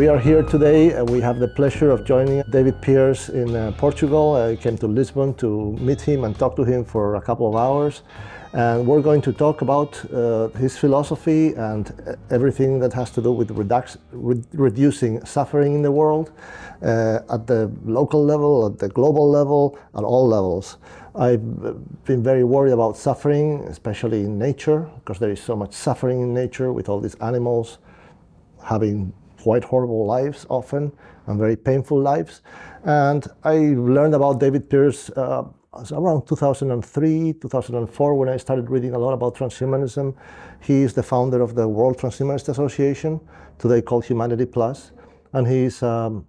We are here today. and we have the pleasure of joining David Pierce in uh, Portugal. I uh, came to Lisbon to meet him and talk to him for a couple of hours. And we're going to talk about uh, his philosophy and uh, everything that has to do with re reducing suffering in the world uh, at the local level, at the global level, at all levels. I've been very worried about suffering, especially in nature, because there is so much suffering in nature with all these animals having quite horrible lives often and very painful lives. And I learned about David Pierce uh, around 2003, 2004, when I started reading a lot about transhumanism. He is the founder of the World Transhumanist Association, today called Humanity Plus, and he's um,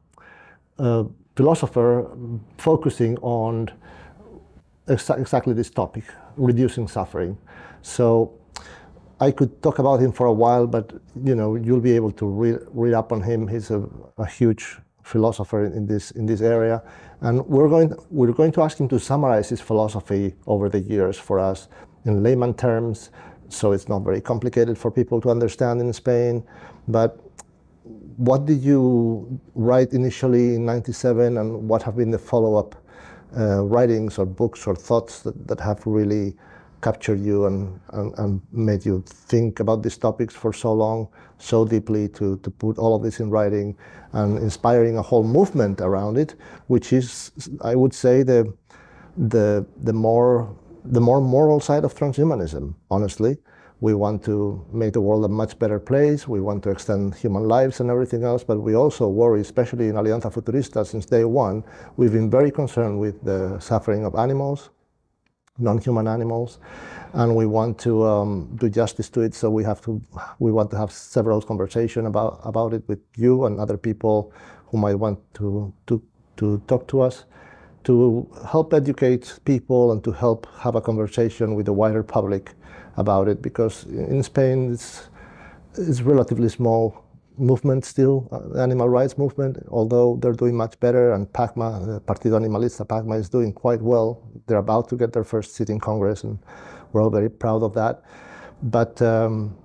a philosopher focusing on exa exactly this topic, reducing suffering. So I could talk about him for a while, but you know you'll be able to read, read up on him. He's a, a huge philosopher in this in this area, and we're going we're going to ask him to summarize his philosophy over the years for us in layman terms, so it's not very complicated for people to understand in Spain. But what did you write initially in '97, and what have been the follow-up uh, writings or books or thoughts that, that have really captured you and, and, and, made you think about these topics for so long, so deeply, to, to put all of this in writing and inspiring a whole movement around it, which is, I would say, the, the, the, more, the more moral side of transhumanism, honestly. We want to make the world a much better place. We want to extend human lives and everything else, but we also worry, especially in Alianza Futurista since day one, we've been very concerned with the suffering of animals, non-human animals, and we want to um, do justice to it. So we have to, we want to have several conversations about about it with you and other people who might want to to to talk to us, to help educate people and to help have a conversation with the wider public about it. Because in Spain, it's it's relatively small movement still, uh, animal rights movement, although they're doing much better, and PACMA, uh, Partido Animalista PACMA, is doing quite well. They're about to get their first seat in Congress, and we're all very proud of that. But, um,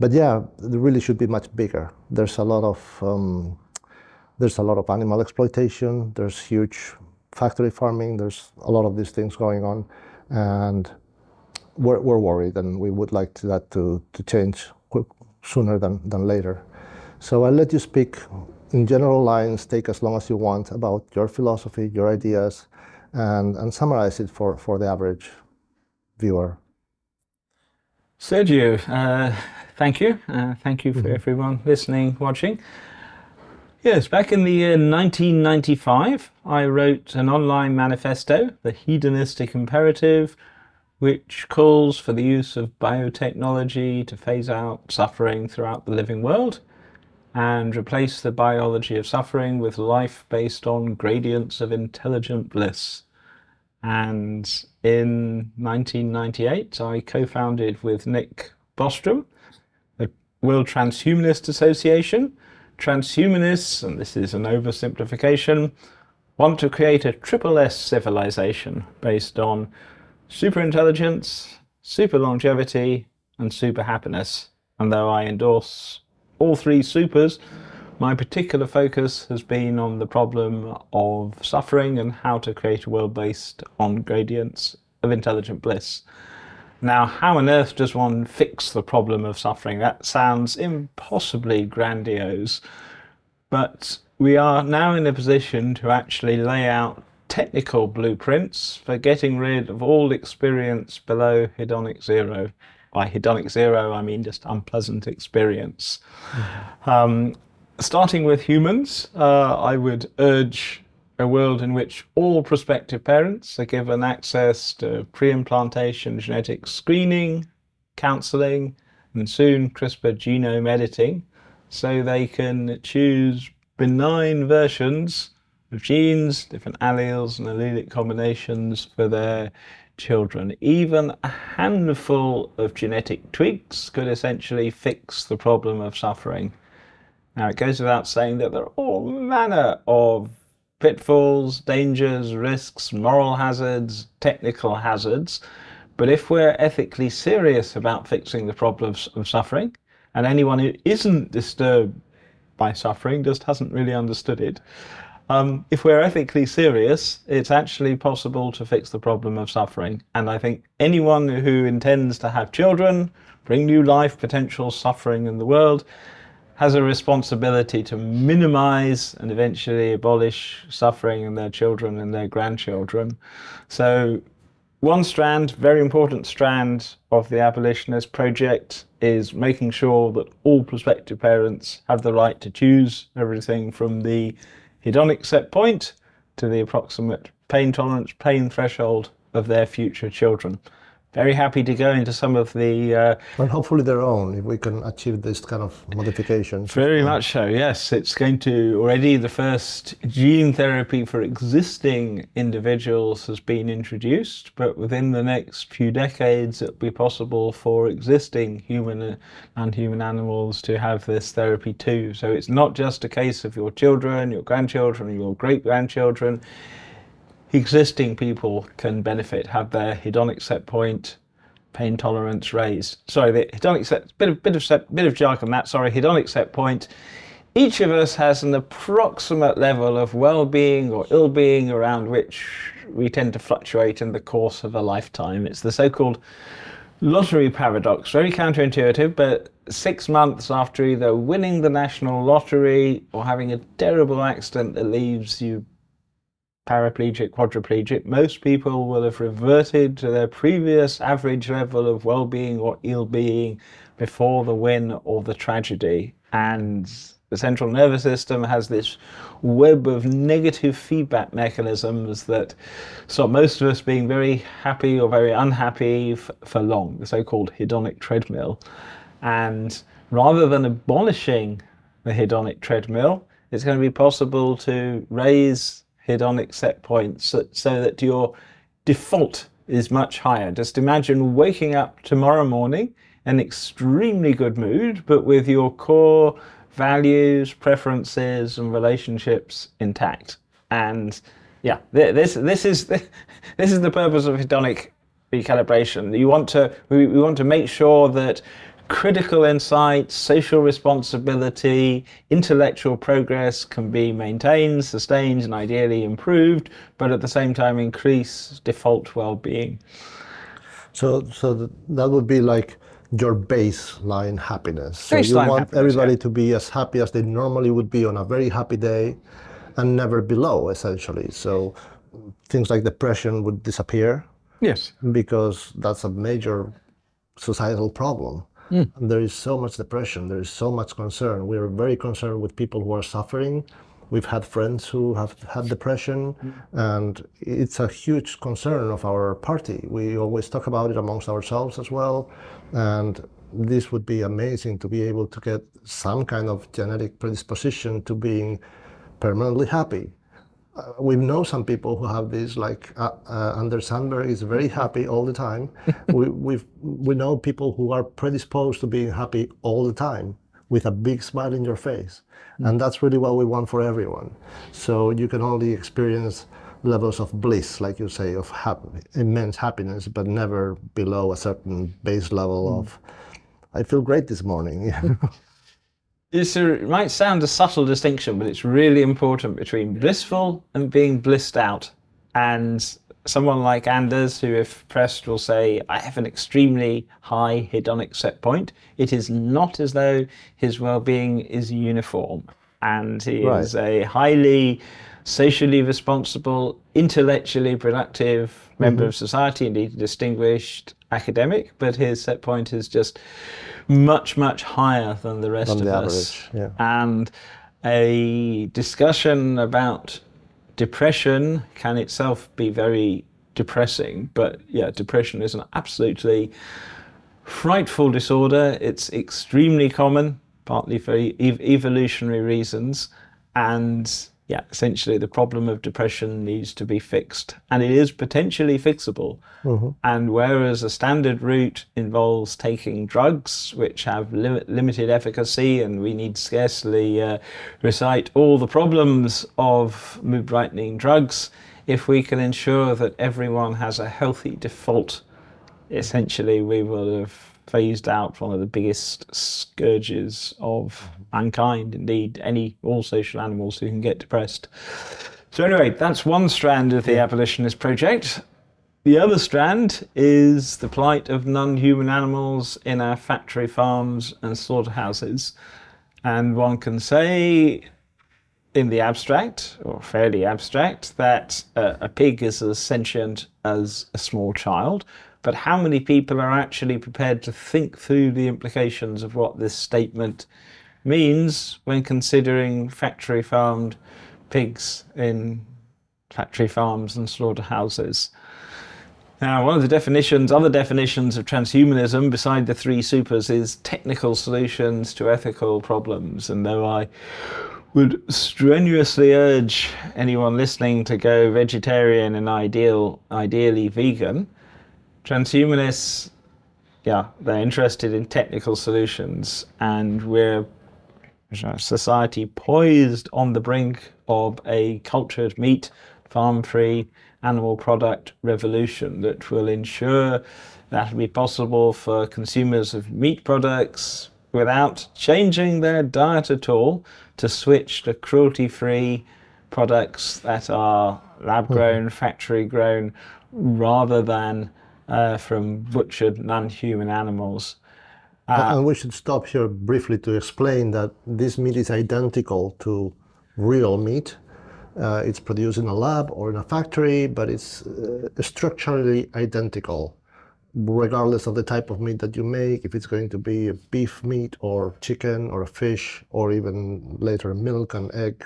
but yeah, it really should be much bigger. There's a lot of, um, there's a lot of animal exploitation, there's huge factory farming, there's a lot of these things going on, and we're, we're worried, and we would like to, that to, to change sooner than, than later. So I'll let you speak in general lines, take as long as you want about your philosophy, your ideas, and, and summarize it for, for the average viewer. Sergio, uh, thank you. Uh, thank you for mm -hmm. everyone listening, watching. Yes, back in the year 1995, I wrote an online manifesto, The Hedonistic Imperative, which calls for the use of biotechnology to phase out suffering throughout the living world and replace the biology of suffering with life based on gradients of intelligent bliss. And in 1998, I co founded with Nick Bostrom the World Transhumanist Association. Transhumanists, and this is an oversimplification, want to create a triple S civilization based on superintelligence, super longevity, and super happiness. And though I endorse all three supers, my particular focus has been on the problem of suffering and how to create a world based on gradients of intelligent bliss. Now, how on earth does one fix the problem of suffering? That sounds impossibly grandiose, but we are now in a position to actually lay out technical blueprints for getting rid of all experience below hedonic zero by hedonic zero, I mean just unpleasant experience. Mm. Um, starting with humans, uh, I would urge a world in which all prospective parents are given access to pre implantation genetic screening, counseling, and soon CRISPR genome editing, so they can choose benign versions of genes, different alleles, and allelic combinations for their children, even a handful of genetic tweaks could essentially fix the problem of suffering. Now, it goes without saying that there are all manner of pitfalls, dangers, risks, moral hazards, technical hazards. But if we're ethically serious about fixing the problems of suffering, and anyone who isn't disturbed by suffering just hasn't really understood it, um, if we're ethically serious, it's actually possible to fix the problem of suffering. And I think anyone who intends to have children, bring new life, potential suffering in the world, has a responsibility to minimize and eventually abolish suffering in their children and their grandchildren. So, one strand, very important strand of the abolitionist project is making sure that all prospective parents have the right to choose everything from the hedonic set point to the approximate pain tolerance, pain threshold of their future children very happy to go into some of the. Uh, well, hopefully their own, if we can achieve this kind of modification. Very much so, yes. It's going to already the first gene therapy for existing individuals has been introduced, but within the next few decades, it'll be possible for existing human and uh, human animals to have this therapy too. So it's not just a case of your children, your grandchildren, your great grandchildren existing people can benefit, have their hedonic set point, pain tolerance raised. Sorry, the hedonic set bit of bit of set, bit of jargon that. Sorry, hedonic set point. Each of us has an approximate level of well-being or ill-being around which we tend to fluctuate in the course of a lifetime. It's the so-called lottery paradox. Very counterintuitive, but six months after either winning the national lottery or having a terrible accident that leaves you paraplegic, quadriplegic, most people will have reverted to their previous average level of well being or ill being before the win or the tragedy. And the central nervous system has this web of negative feedback mechanisms that stop most of us being very happy or very unhappy for long, the so called hedonic treadmill. And rather than abolishing the hedonic treadmill, it's going to be possible to raise hedonic set points, so, so that your default is much higher. Just imagine waking up tomorrow morning in extremely good mood, but with your core values, preferences, and relationships intact. And yeah, this this is this is the purpose of hedonic recalibration. You want to we, we want to make sure that critical insight, social responsibility, intellectual progress can be maintained, sustained, and ideally improved, but at the same time increase default well-being. So, so that would be like your baseline happiness. So baseline you want everybody yeah. to be as happy as they normally would be on a very happy day, and never below, essentially. So things like depression would disappear. Yes. Because that's a major societal problem. Mm. There is so much depression. There is so much concern. We are very concerned with people who are suffering. We've had friends who have had depression, mm. and it's a huge concern of our party. We always talk about it amongst ourselves as well. And this would be amazing to be able to get some kind of genetic predisposition to being permanently happy uh, we know some people who have this, like uh, uh, Anders Sandberg is very mm-hmm. happy all the time. we, we we know people who are predisposed to being happy all the time with a big smile in your face. Mm. And that's really what we want for everyone. So you can only experience levels of bliss, like you say, of happy, immense happiness, but never below a certain base level mm. of, I feel great this morning. It's a, it might sound a subtle distinction, but it's really important between blissful and being blissed out. And someone like Anders, who, if pressed, will say, I have an extremely high hedonic set point, it is not as though his well being is uniform. And he right. is a highly socially responsible, intellectually productive, member mm-hmm. of society, indeed a distinguished academic, but his set point is just much, much higher than the rest than of the us. Average, yeah. And a discussion about depression can itself be very depressing, but yeah, depression is an absolutely frightful disorder. It's extremely common, partly for e evolutionary reasons, and yeah, essentially the problem of depression needs to be fixed, and it is potentially fixable. Mm-hmm. And whereas a standard route involves taking drugs which have limited efficacy, and we need scarcely uh, recite all the problems of mood brightening drugs, if we can ensure that everyone has a healthy default, essentially we will have phased out one of the biggest scourges of mankind, indeed, any all social animals who can get depressed. So, anyway, that's one strand of the abolitionist project. The other strand is the plight of non human animals in our factory farms and slaughterhouses. And one can say, in the abstract, or fairly abstract, that uh, a pig is as sentient as a small child. But how many people are actually prepared to think through the implications of what this statement means when considering factory farmed pigs in factory farms and slaughterhouses. Now, one of the definitions, other definitions of transhumanism beside the three supers is technical solutions to ethical problems. And though I would strenuously urge anyone listening to go vegetarian and ideal, ideally vegan, transhumanists, yeah, they're interested in technical solutions. And we're society poised on the brink of a cultured meat, farm free animal product revolution that will ensure that it'll be possible for consumers of meat products without changing their diet at all to switch to cruelty free products that are lab grown, mm-hmm. factory grown, rather than uh, from butchered non human animals. Uh, and we should stop here briefly to explain that this meat is identical to real meat. Uh, it's produced in a lab or in a factory, but it's uh, structurally identical, regardless of the type of meat that you make, if it's going to be a beef meat or chicken or a fish or even later milk and egg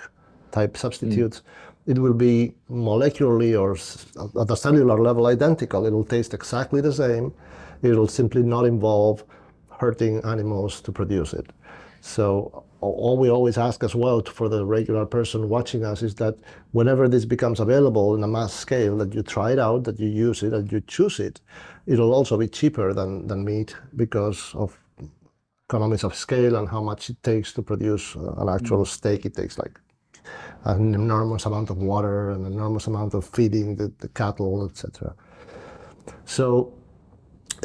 type substitutes. Mm. It will be molecularly or at the cellular level identical. It'll taste exactly the same. It'll simply not involve hurting animals to produce it. So all we always ask as well for the regular person watching us is that whenever this becomes available in a mass scale, that you try it out, that you use it, and you choose it. It'll also be cheaper than, than meat because of economies of scale and how much it takes to produce uh, an actual mm-hmm. steak. It takes like an enormous amount of water, an enormous amount of feeding the, the cattle, etc. So,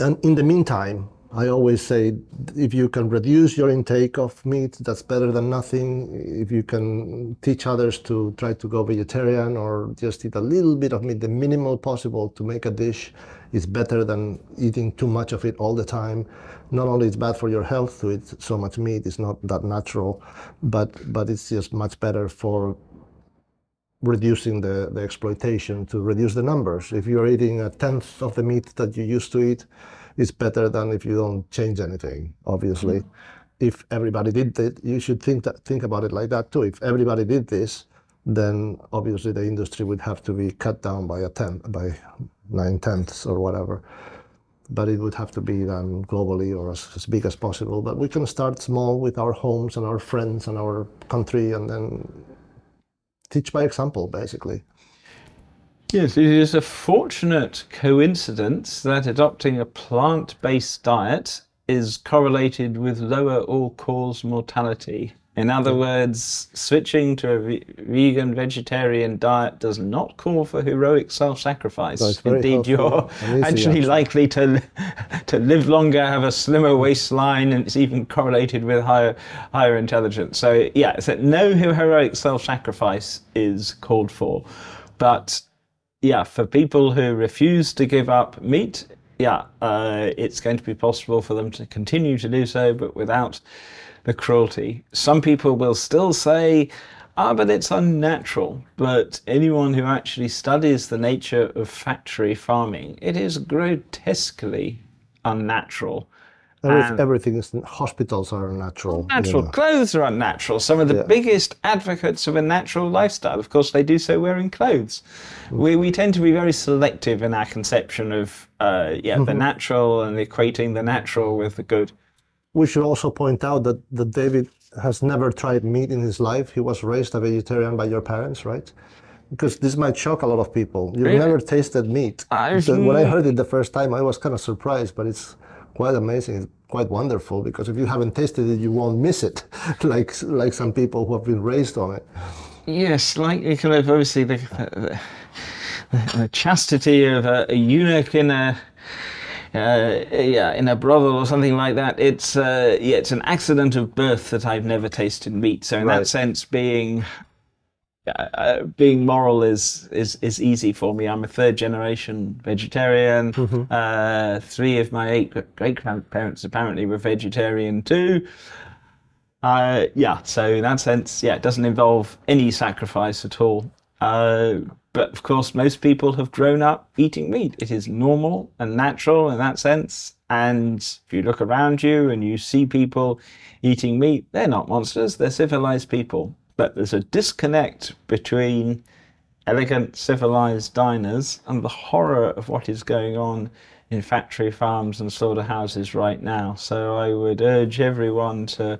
and in the meantime, I always say if you can reduce your intake of meat, that's better than nothing. If you can teach others to try to go vegetarian or just eat a little bit of meat, the minimal possible to make a dish is better than eating too much of it all the time. Not only it's bad for your health to eat so much meat, it's not that natural, but but it's just much better for reducing the, the exploitation to reduce the numbers. If you're eating a tenth of the meat that you used to eat, is better than if you don't change anything, obviously. Mm-hmm. If everybody did it, you should think, that, think about it like that too. If everybody did this, then obviously the industry would have to be cut down by a tenth, by nine tenths or whatever. But it would have to be done globally or as, as, big as possible. But we can start small with our homes and our friends and our country, and then teach by example, basically. Yes, it is a fortunate coincidence that adopting a plant based diet is correlated with lower all cause mortality. In other hmm. words, switching to a vegan vegetarian diet does not call for heroic self-sacrifice. Indeed, you're actually, likely to to live longer, have a slimmer waistline, and it's even correlated with higher higher intelligence. So yeah, so no heroic self-sacrifice is called for, but yeah, for people who refuse to give up meat, yeah, uh, it's going to be possible for them to continue to do so, but without the cruelty. Some people will still say, ah, but it's unnatural. But anyone who actually studies the nature of factory farming, it is grotesquely unnatural um, everything is hospitals are unnatural. Natural you know. clothes are unnatural. Some of the yeah. biggest advocates of a natural lifestyle, of course, they do so wearing clothes. Mm. We we tend to be very selective in our conception of uh, yeah mm-hmm. the natural and equating the natural with the good. We should also point out that that David has never tried meat in his life. He was raised a vegetarian by your parents, right? Because this might shock a lot of people. You've really? never tasted meat. So when I heard it the first time, I was kind of surprised, but it's quite amazing. It's quite wonderful because if you haven't tasted it, you won't miss it, like like some people who have been raised on it. Yes, like Nicolev, obviously the, the, the, chastity of a, a eunuch in a uh, yeah, in a brothel or something like that. It's uh, yeah, it's an accident of birth that I've never tasted meat. So in right. that sense, being uh, being moral is is is easy for me. I'm a third generation vegetarian. Mm-hmm. Uh, three of my eight great grandparents apparently were vegetarian too. Uh, yeah, so in that sense, yeah, it doesn't involve any sacrifice at all. Uh, but of course, most people have grown up eating meat. It is normal and natural in that sense. And if you look around you and you see people eating meat, they're not monsters, they're civilized people that there's a disconnect between elegant, civilized diners and the horror of what is going on in factory farms and slaughterhouses right now. So I would urge everyone to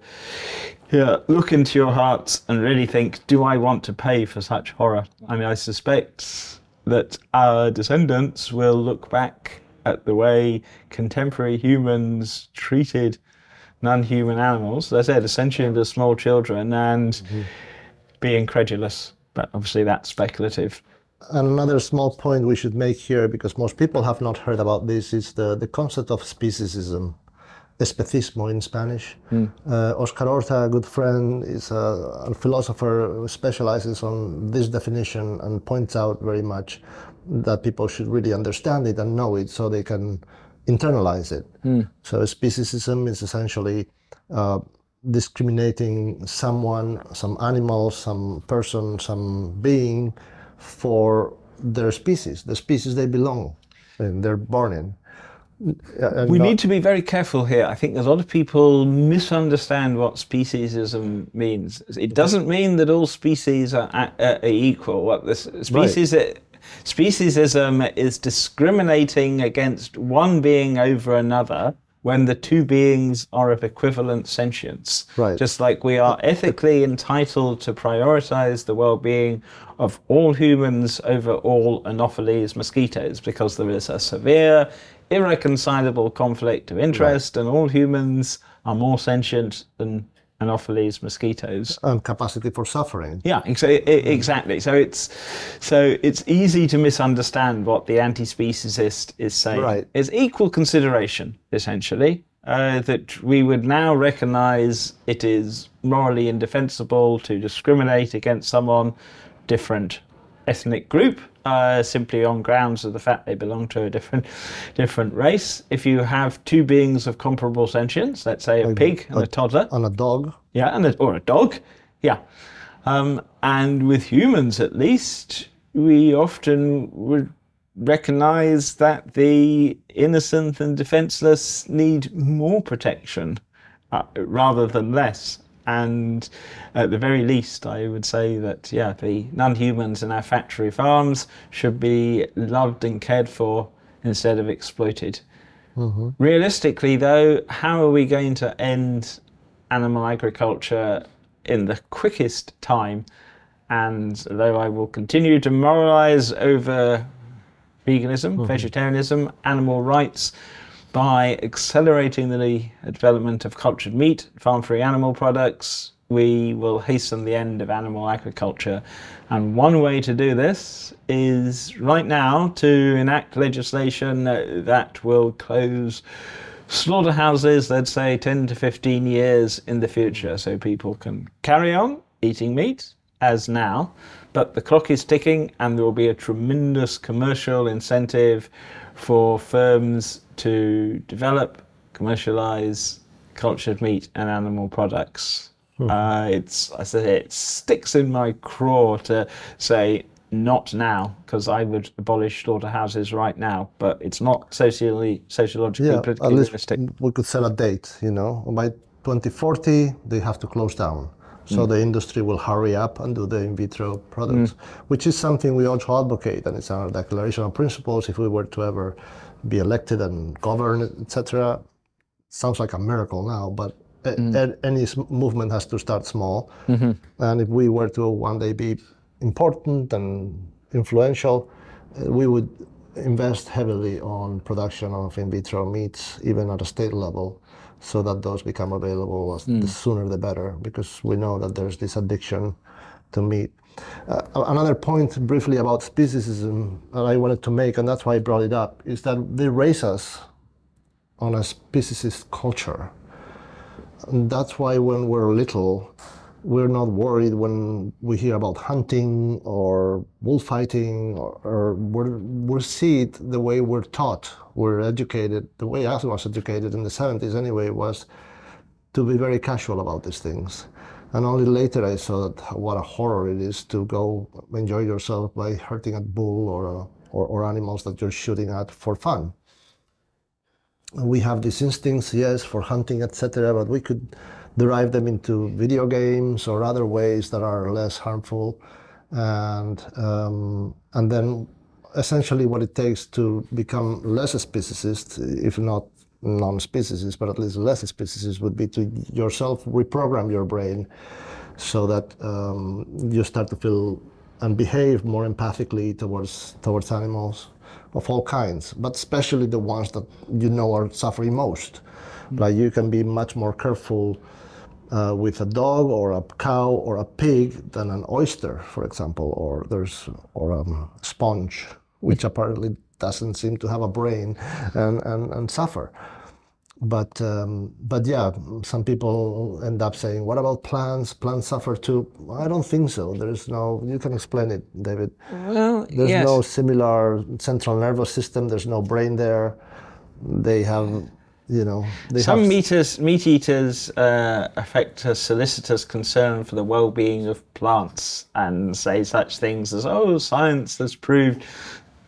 yeah, look into your hearts and really think, do I want to pay for such horror? I mean, I suspect that our descendants will look back at the way contemporary humans treated non-human animals, as I said, essentially the small children, and mm -hmm be incredulous. But obviously, that's speculative. And another small point we should make here, because most people have not heard about this, is the, the concept of speciesism, especismo in Spanish. Mm. Uh, Oscar Orta, a good friend, is a, a, philosopher who specializes on this definition and points out very much that people should really understand it and know it so they can internalize it. Mm. So speciesism is essentially uh, discriminating someone, some animal, some person, some being for their species, the species they belong and they're born in. Uh, we not... need to be very careful here. I think a lot of people misunderstand what speciesism means. It doesn't mean that all species are, are, are equal. What the species right. it, speciesism is discriminating against one being over another when the two beings are of equivalent sentience. Right. Just like we are ethically entitled to prioritize the well being of all humans over all Anopheles mosquitoes because there is a severe, irreconcilable conflict of interest, right. and all humans are more sentient than anopheles, mosquitoes, and capacity for suffering. Yeah, ex- exactly. So it's so it's easy to misunderstand what the anti-speciesist is saying. Right, it's equal consideration essentially. Uh, that we would now recognize it is morally indefensible to discriminate against someone different ethnic group uh, simply on grounds of the fact they belong to a different different race. If you have two beings of comparable sentience, let's say a, pig and a, a, toddler, and a dog, yeah, and a, or a dog, yeah, um, and with humans at least, we often would recognize that the innocent and defenseless need more protection uh, rather than less and at the very least, I would say that yeah, the non-humans in our factory farms should be loved and cared for instead of exploited. Mm-hmm. Realistically, though, how are we going to end animal agriculture in the quickest time? And though I will continue to moralize over veganism, mm-hmm. vegetarianism, animal rights, by accelerating the development of cultured meat, farm-free animal products, we will hasten the end of animal agriculture. And one way to do this is right now to enact legislation that will close slaughterhouses, let's say 10 to 15 years in the future, so people can carry on eating meat as now, but the clock is ticking and there will be a tremendous commercial incentive for firms to develop, commercialize cultured meat and animal products. Hmm. Uh, it's I said it sticks in my craw to say not now because I would abolish slaughterhouses right now, but it's not socially sociologically yeah, politically realistic. We could set a date, you know, by 2040 they have to close down. So mm. the industry will hurry up and do the in vitro products, mm. which is something we also advocate, and it's our declaration of principles. If we were to ever be elected and govern, etc. Sounds like a miracle now, but mm. any movement has to start small. Mm-hmm. And if we were to one day be important and influential, uh, we would invest heavily on production of in vitro meats, even at a state level, so that those become available as mm. the sooner the better, because we know that there's this addiction to meat uh, another point briefly about speciesism that I wanted to make, and that's why I brought it up, is that they raise us on a speciesist culture. And that's why when we're little, we're not worried when we hear about hunting or bullfighting, or, or we're, we see it the way we're taught, we're educated. The way I was educated in the 70s, anyway, was to be very casual about these things. And only later I saw what a horror it is to go enjoy yourself by hurting a bull or, or, or animals that you're shooting at for fun. We have these instincts, yes, for hunting, etc., but we could derive them into video games or other ways that are less harmful. And, um, and then essentially what it takes to become less a speciesist, if not non species but at least less species, would be to yourself reprogram your brain so that um, you start to feel and behave more empathically towards towards animals of all kinds, but especially the ones that you know are suffering most. Mm-hmm. Like you can be much more careful uh, with a dog or a cow or a pig than an oyster, for example, or there's or a um, sponge, which mm. apparently doesn't seem to have a brain and, and, and suffer. But um, but yeah, some people end up saying, "What about plants? Plants suffer too." I don't think so. There is no. You can explain it, David. Well, there's yes. no similar central nervous system. There's no brain there. They have you know, some meters, meat eaters uh, affect a solicitous concern for the well-being of plants and say such things as, "Oh, science has proved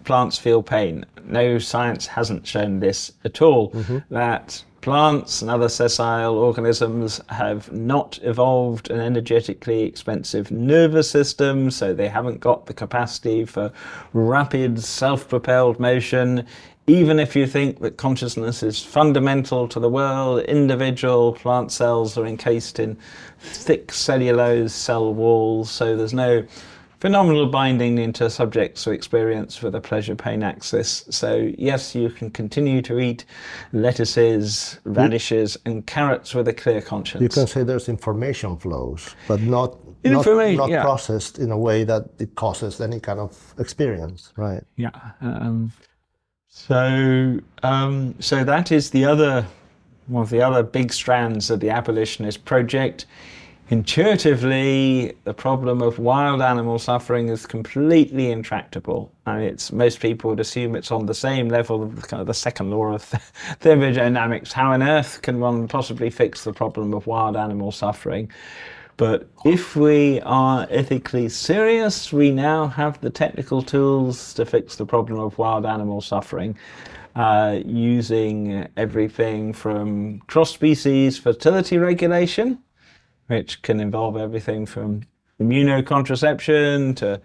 plants feel pain. No science hasn't shown this at all. Mm-hmm. That plants and other sessile organisms have not evolved an energetically expensive nervous system, so they haven't got the capacity for rapid self propelled motion. Even if you think that consciousness is fundamental to the world, individual plant cells are encased in thick cellulose cell walls, so there's no phenomenal binding into subjects or experience for the pleasure pain axis. So, yes, you can continue to eat lettuces, radishes, and carrots with a clear conscience. You can say there's information flows, but not. Not, not yeah. processed in a way that it causes any kind of experience, right? Yeah. Um, so, um, so that is the other one of the other big strands of the abolitionist project intuitively, the problem of wild animal suffering is completely intractable. I and mean, it's most people would assume it's on the same level of kind of the second law of thermodynamics. How on earth can one possibly fix the problem of wild animal suffering? But if we are ethically serious, we now have the technical tools to fix the problem of wild animal suffering. Uh, using everything from cross species fertility regulation, which can involve everything from immunocontraception to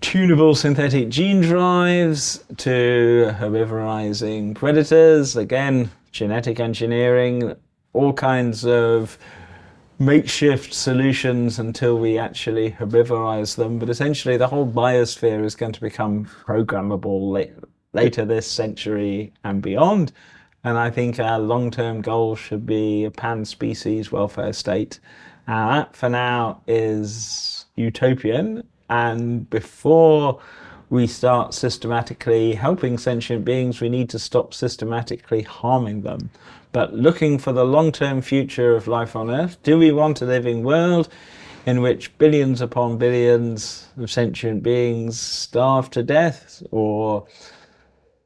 tunable synthetic gene drives to herbivorizing predators. Again, genetic engineering, all kinds of makeshift solutions until we actually herbivorize them. But essentially, the whole biosphere is going to become programmable later this century and beyond. And I think our long term goal should be a pan species welfare state. that for now is utopian. And before we start systematically helping sentient beings, we need to stop systematically harming them. But looking for the long term future of life on Earth, do we want a living world? in which billions upon billions of sentient beings starve to death or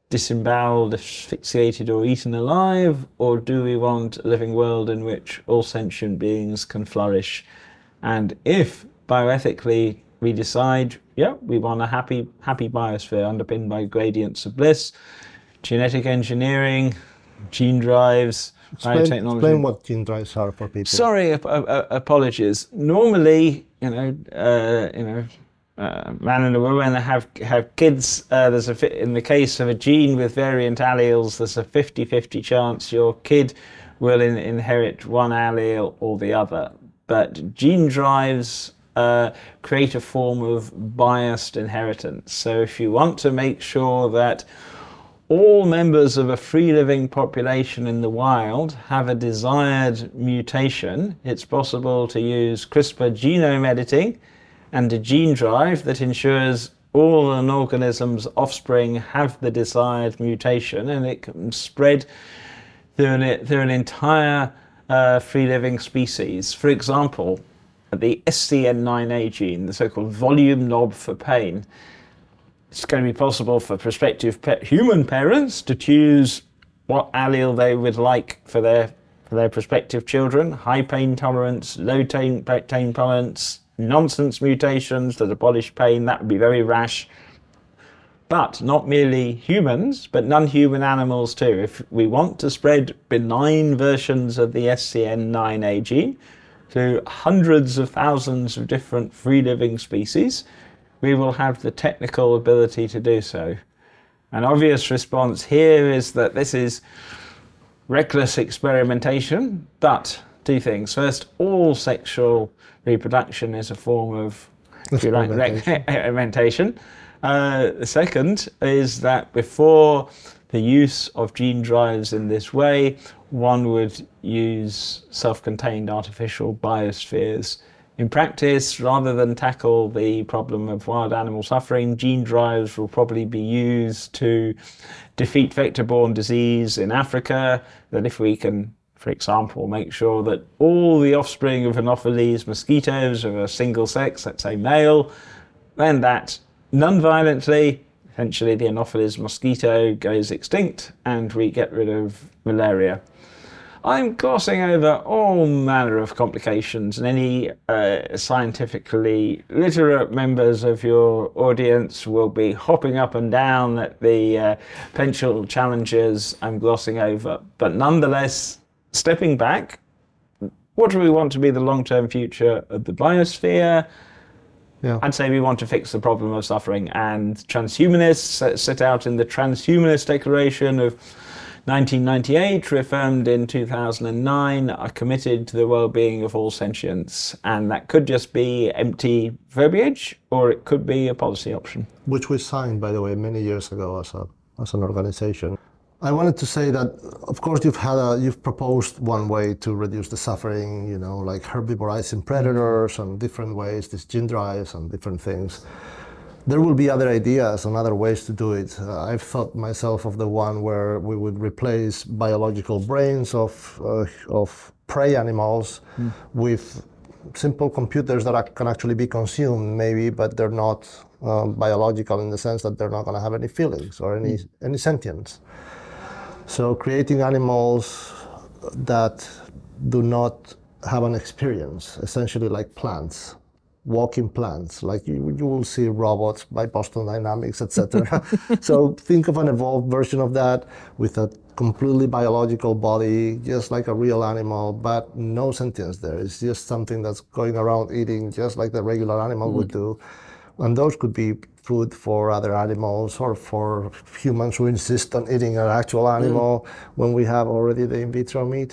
disemboweled, asphyxiated, or eaten alive? Or do we want a living world in which all sentient beings can flourish? And if bioethically we decide, yeah, we want a happy, happy biosphere underpinned by gradients of bliss, genetic engineering, gene drives, explain, biotechnology. Explain what gene drives are for people. Sorry, ap- ap- apologies. Normally, you know, uh, you know, uh, man and a woman have have kids, uh, there's a in the case of a gene with variant alleles, there's a 50-50 chance your kid will in, inherit one allele or the other. But gene drives uh, create a form of biased inheritance. So if you want to make sure that all members of a free living population in the wild have a desired mutation, it's possible to use CRISPR genome editing and a gene drive that ensures all an organism's offspring have the desired mutation and it can spread through an, through an entire uh, free living species. For example, the SCN9A gene, the so called volume knob for pain, it's going to be possible for prospective pe human parents to choose what allele they would like for their for their prospective children high pain tolerance, low pain, pain tolerance, nonsense mutations that abolish pain. That would be very rash. But not merely humans, but non-human animals too. If we want to spread benign versions of the SCN9A gene to hundreds of thousands of different free-living species, we will have the technical ability to do so. An obvious response here is that this is reckless experimentation, but two things. First, all sexual reproduction is a form of like, experimentation. Uh, the second is that before the use of gene drives in this way, one would use self-contained artificial biospheres. In practice, rather than tackle the problem of wild animal suffering, gene drives will probably be used to defeat vector-borne disease in Africa. That if we can for example, make sure that all the offspring of Anopheles mosquitoes of a single sex, let's say male, then that non-violently, essentially the Anopheles mosquito goes extinct and we get rid of malaria. I'm glossing over all manner of complications, and any uh, scientifically literate members of your audience will be hopping up and down at the uh, potential challenges I'm glossing over. But nonetheless, stepping back, what do we want to be the long term future of the biosphere? Yeah. I'd say we want to fix the problem of suffering. And transhumanists, set out in the Transhumanist Declaration of 1998, reaffirmed in 2009, are committed to the well being of all sentients. And that could just be empty verbiage, or it could be a policy option. Which we signed, by the way, many years ago as, a, as an organization. I wanted to say that, of course, you've had a, you've proposed one way to reduce the suffering, you know, like herbivorizing predators and different ways, these gene drives and different things. There will be other ideas and other ways to do it. Uh, I've thought myself of the one where we would replace biological brains of, uh, of prey animals mm. with simple computers that are, can actually be consumed, maybe, but they're not um, biological in the sense that they're not going to have any feelings or any, mm. any sentience. So creating animals that do not have an experience, essentially like plants, walking plants, like you, you will see robots by Boston Dynamics, etc. so think of an evolved version of that with a completely biological body, just like a real animal, but no sentience there. It's just something that's going around eating, just like the regular animal mm-hmm. would mm. do. And those could be food for other animals or for humans who insist on eating an actual animal mm. when we have already the in vitro meat.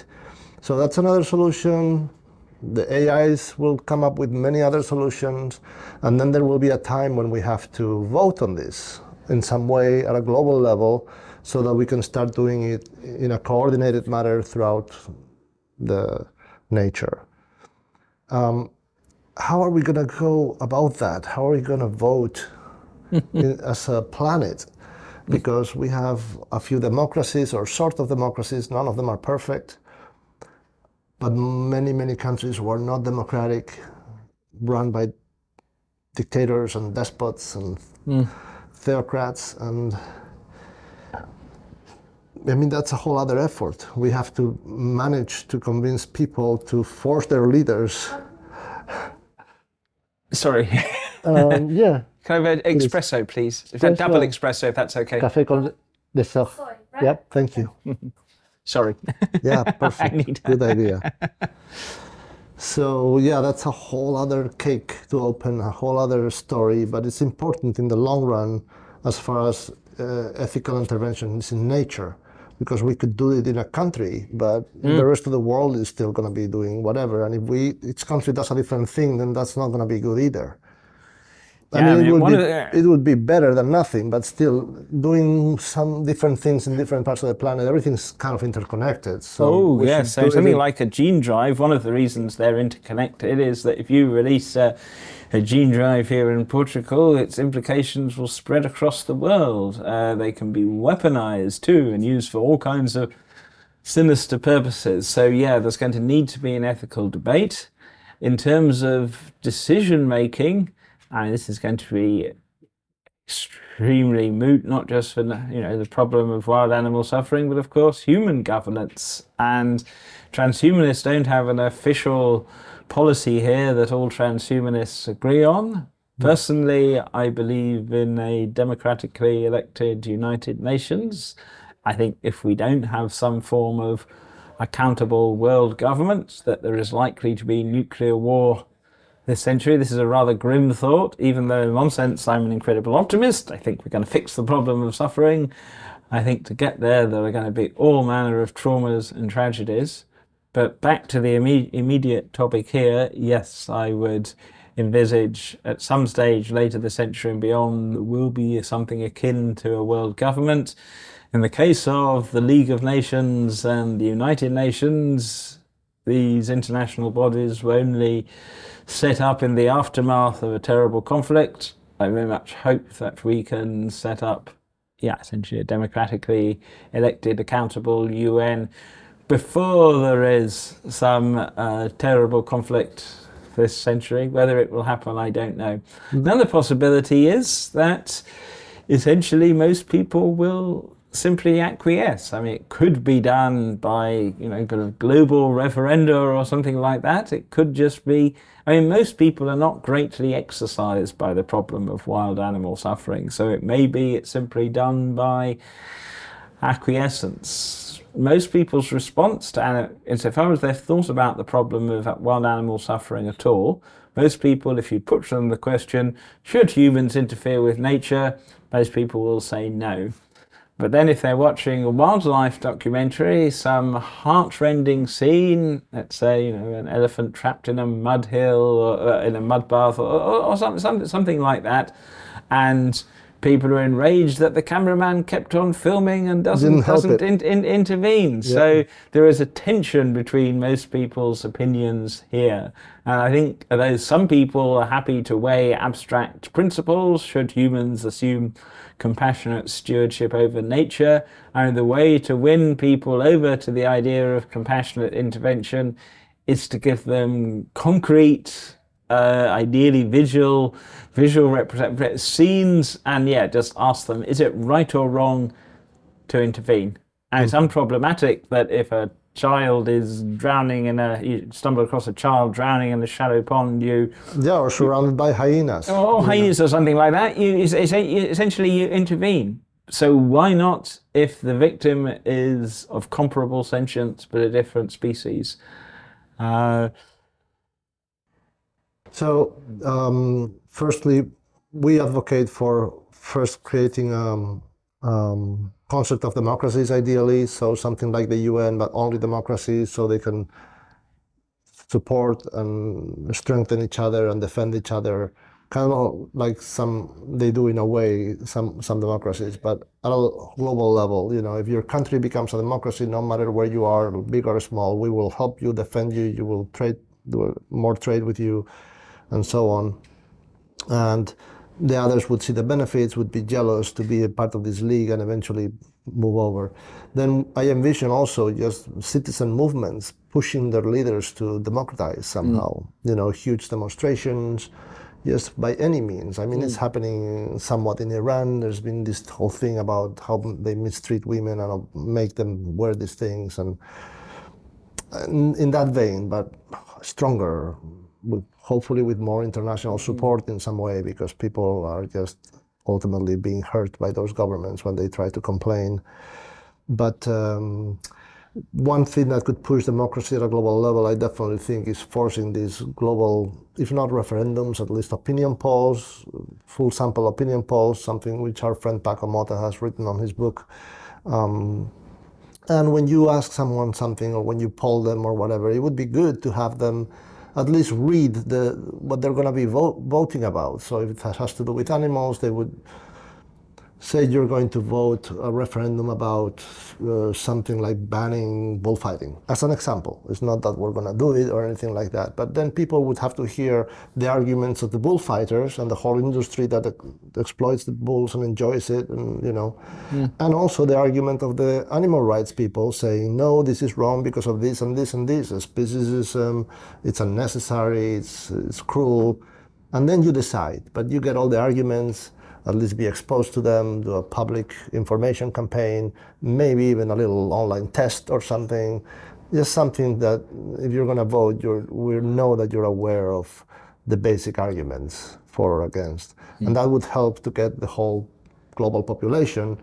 So that's another solution. The AIs will come up with many other solutions, and then there will be a time when we have to vote on this in some way at a global level so that we can start doing it in a coordinated manner throughout the nature. Um, how are we going to go about that? How are we going to vote as a planet because we have a few democracies or sort of democracies, none of them are perfect. But many, many countries were not democratic, run by dictators and despots and mm. theocrats. And I mean, that's a whole other effort. We have to manage to convince people to force their leaders. Sorry. Um, yeah. Can I have an espresso, please? double espresso, if that's okay. Café con dessert. right? Yep, thank you. Sorry. Yeah, perfect. need Good idea. So yeah, that's a whole other cake to open, a whole other story, but it's important in the long run as far as uh, ethical intervention is in nature, because we could do it in a country, but mm. the rest of the world is still going to be doing whatever. And if we each country does a different thing, then that's not going to be good either. I yeah, mean, I mean, it, would be, the... it would be better than nothing, but still doing some different things in different parts of the planet. Everything's kind of interconnected. So oh, yeah. So something like a gene drive, one of the reasons they're interconnected is that if you release a, a gene drive here in Portugal, its implications will spread across the world. Uh, they can be weaponized too and used for all kinds of sinister purposes. So, yeah, there's going to need to be an ethical debate. In terms of decision making, and this is going to be extremely moot, not just for you know the problem of wild animal suffering, but of course human governance. And transhumanists don't have an official policy here that all transhumanists agree on. Hmm. Personally, I believe in a democratically elected United Nations. I think if we don't have some form of accountable world government, that there is likely to be nuclear war this century. This is a rather grim thought, even though, in one sense, I'm an incredible optimist. I think we're going to fix the problem of suffering. I think to get there, there are going to be all manner of traumas and tragedies. But back to the imme immediate topic here, yes, I would envisage at some stage later this century and beyond there will be something akin to a world government. In the case of the League of Nations and the United Nations, these international bodies were only set up in the aftermath of a terrible conflict. I very much hope that we can set up, yeah, essentially a democratically elected, accountable UN before there is some uh, terrible conflict this century. Whether it will happen, I don't know. Mm-hmm. Another possibility is that essentially most people will simply acquiesce. I mean, it could be done by, you know, kind of global referenda or something like that. It could just be I mean, most people are not greatly exercised by the problem of wild animal suffering, so it may be it's simply done by acquiescence. Most people's response to, insofar as they've thought about the problem of wild animal suffering at all, most people, if you put to them the question, should humans interfere with nature? Most people will say no. But then if they're watching a wildlife documentary, some heartrending scene, let's say, you know, an elephant trapped in a mud hill or uh, in a mud bath or, or, or some, some, something like that, and people are enraged that the cameraman kept on filming and doesn't, doesn't in, in, intervene. Yeah. So there is a tension between most people's opinions here. And I think although some people are happy to weigh abstract principles, should humans assume compassionate stewardship over nature. And the way to win people over to the idea of compassionate intervention is to give them concrete, uh, ideally visual, visual represent scenes, and yeah, just ask them: Is it right or wrong to intervene? And mm. it's hmm. unproblematic that if a child is drowning in a you stumble across a child drowning in a shallow pond you yeah or surrounded you, by hyenas or oh, hyenas know. or something like that you, essentially you intervene so why not if the victim is of comparable sentience but a different species uh, so um, firstly we advocate for first creating um, um, concept of democracies, ideally, so something like the UN, but only democracies, so they can support and strengthen each other and defend each other, kind of like some they do in a way, some some democracies, but at a global level, you know, if your country becomes a democracy, no matter where you are, big or small, we will help you, defend you, you will trade, do more trade with you, and so on, and the others would see the benefits, would be jealous to be a part of this league and eventually move over. Then I envision also just citizen movements pushing their leaders to democratize mm. somehow. Mm. You know, huge demonstrations, just by any means. I mean, mm. it's happening somewhat in Iran. There's been this whole thing about how they mistreat women and make them wear these things, and in that vein, but stronger, with hopefully with more international mm-hmm. support in some way because people are just ultimately being hurt by those governments when they try to complain. But um, one thing that could push democracy at a global level, I definitely think, is forcing these global, if not referendums, at least opinion polls, full sample opinion polls, something which our friend Paco Mota has written on his book. Um, and when you ask someone something or when you poll them or whatever, it would be good to have them at least read the, what they're going to be vo voting about. So if it has to do with animals, they would say you're going to vote a referendum about uh, something like banning bullfighting, as an example. It's not that we're going to do it or anything like that, but then people would have to hear the arguments of the bullfighters and the whole industry that exploits the bulls and enjoys it, and you know, yeah. Hmm. and also the argument of the animal rights people saying no, this is wrong because of this and this and this. Speciesism, it's unnecessary, it's it's cruel, and then you decide. But you get all the arguments at least be exposed to them, do a public information campaign, maybe even a little online test or something. Just something that if you're going to vote, you will know that you're aware of the basic arguments for or against. Mm. And that would help to get the whole global population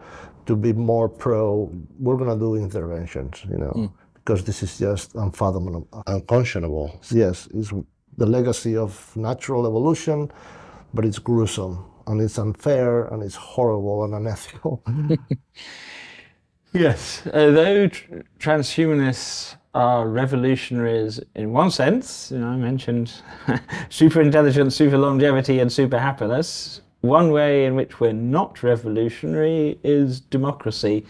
to be more pro, we're going to do interventions, you know, mm. because this is just unfathomable. Unconscionable. Yes, it's the legacy of natural evolution, but it's gruesome and it's unfair and it's horrible and unethical. yes, although uh, tr- transhumanists are revolutionaries in one sense, you know, I mentioned super intelligence, super longevity, and super happiness. One way in which we're not revolutionary is democracy,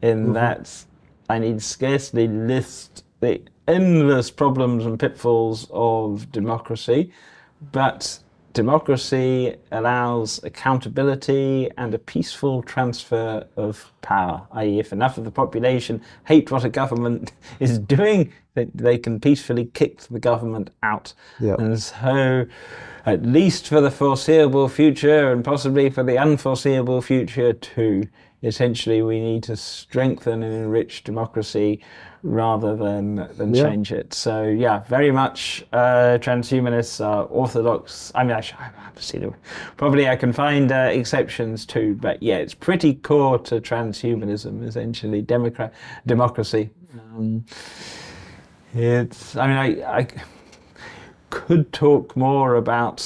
in mm-hmm. that I need scarcely list the endless problems and pitfalls of democracy, but democracy allows accountability and a peaceful transfer of power, i.e., if enough of the population hate what a government is doing, they, they can peacefully kick the government out. Yep. And so, at least for the foreseeable future and possibly for the unforeseeable future too, essentially we need to strengthen and enrich democracy rather than than yeah. change it. So yeah, very much uh, transhumanists are orthodox. I mean, actually, I've seen Probably I can find uh, exceptions too, but yeah, it's pretty core to transhumanism. Essentially, democracy. Um, it's. I mean, I, I could talk more about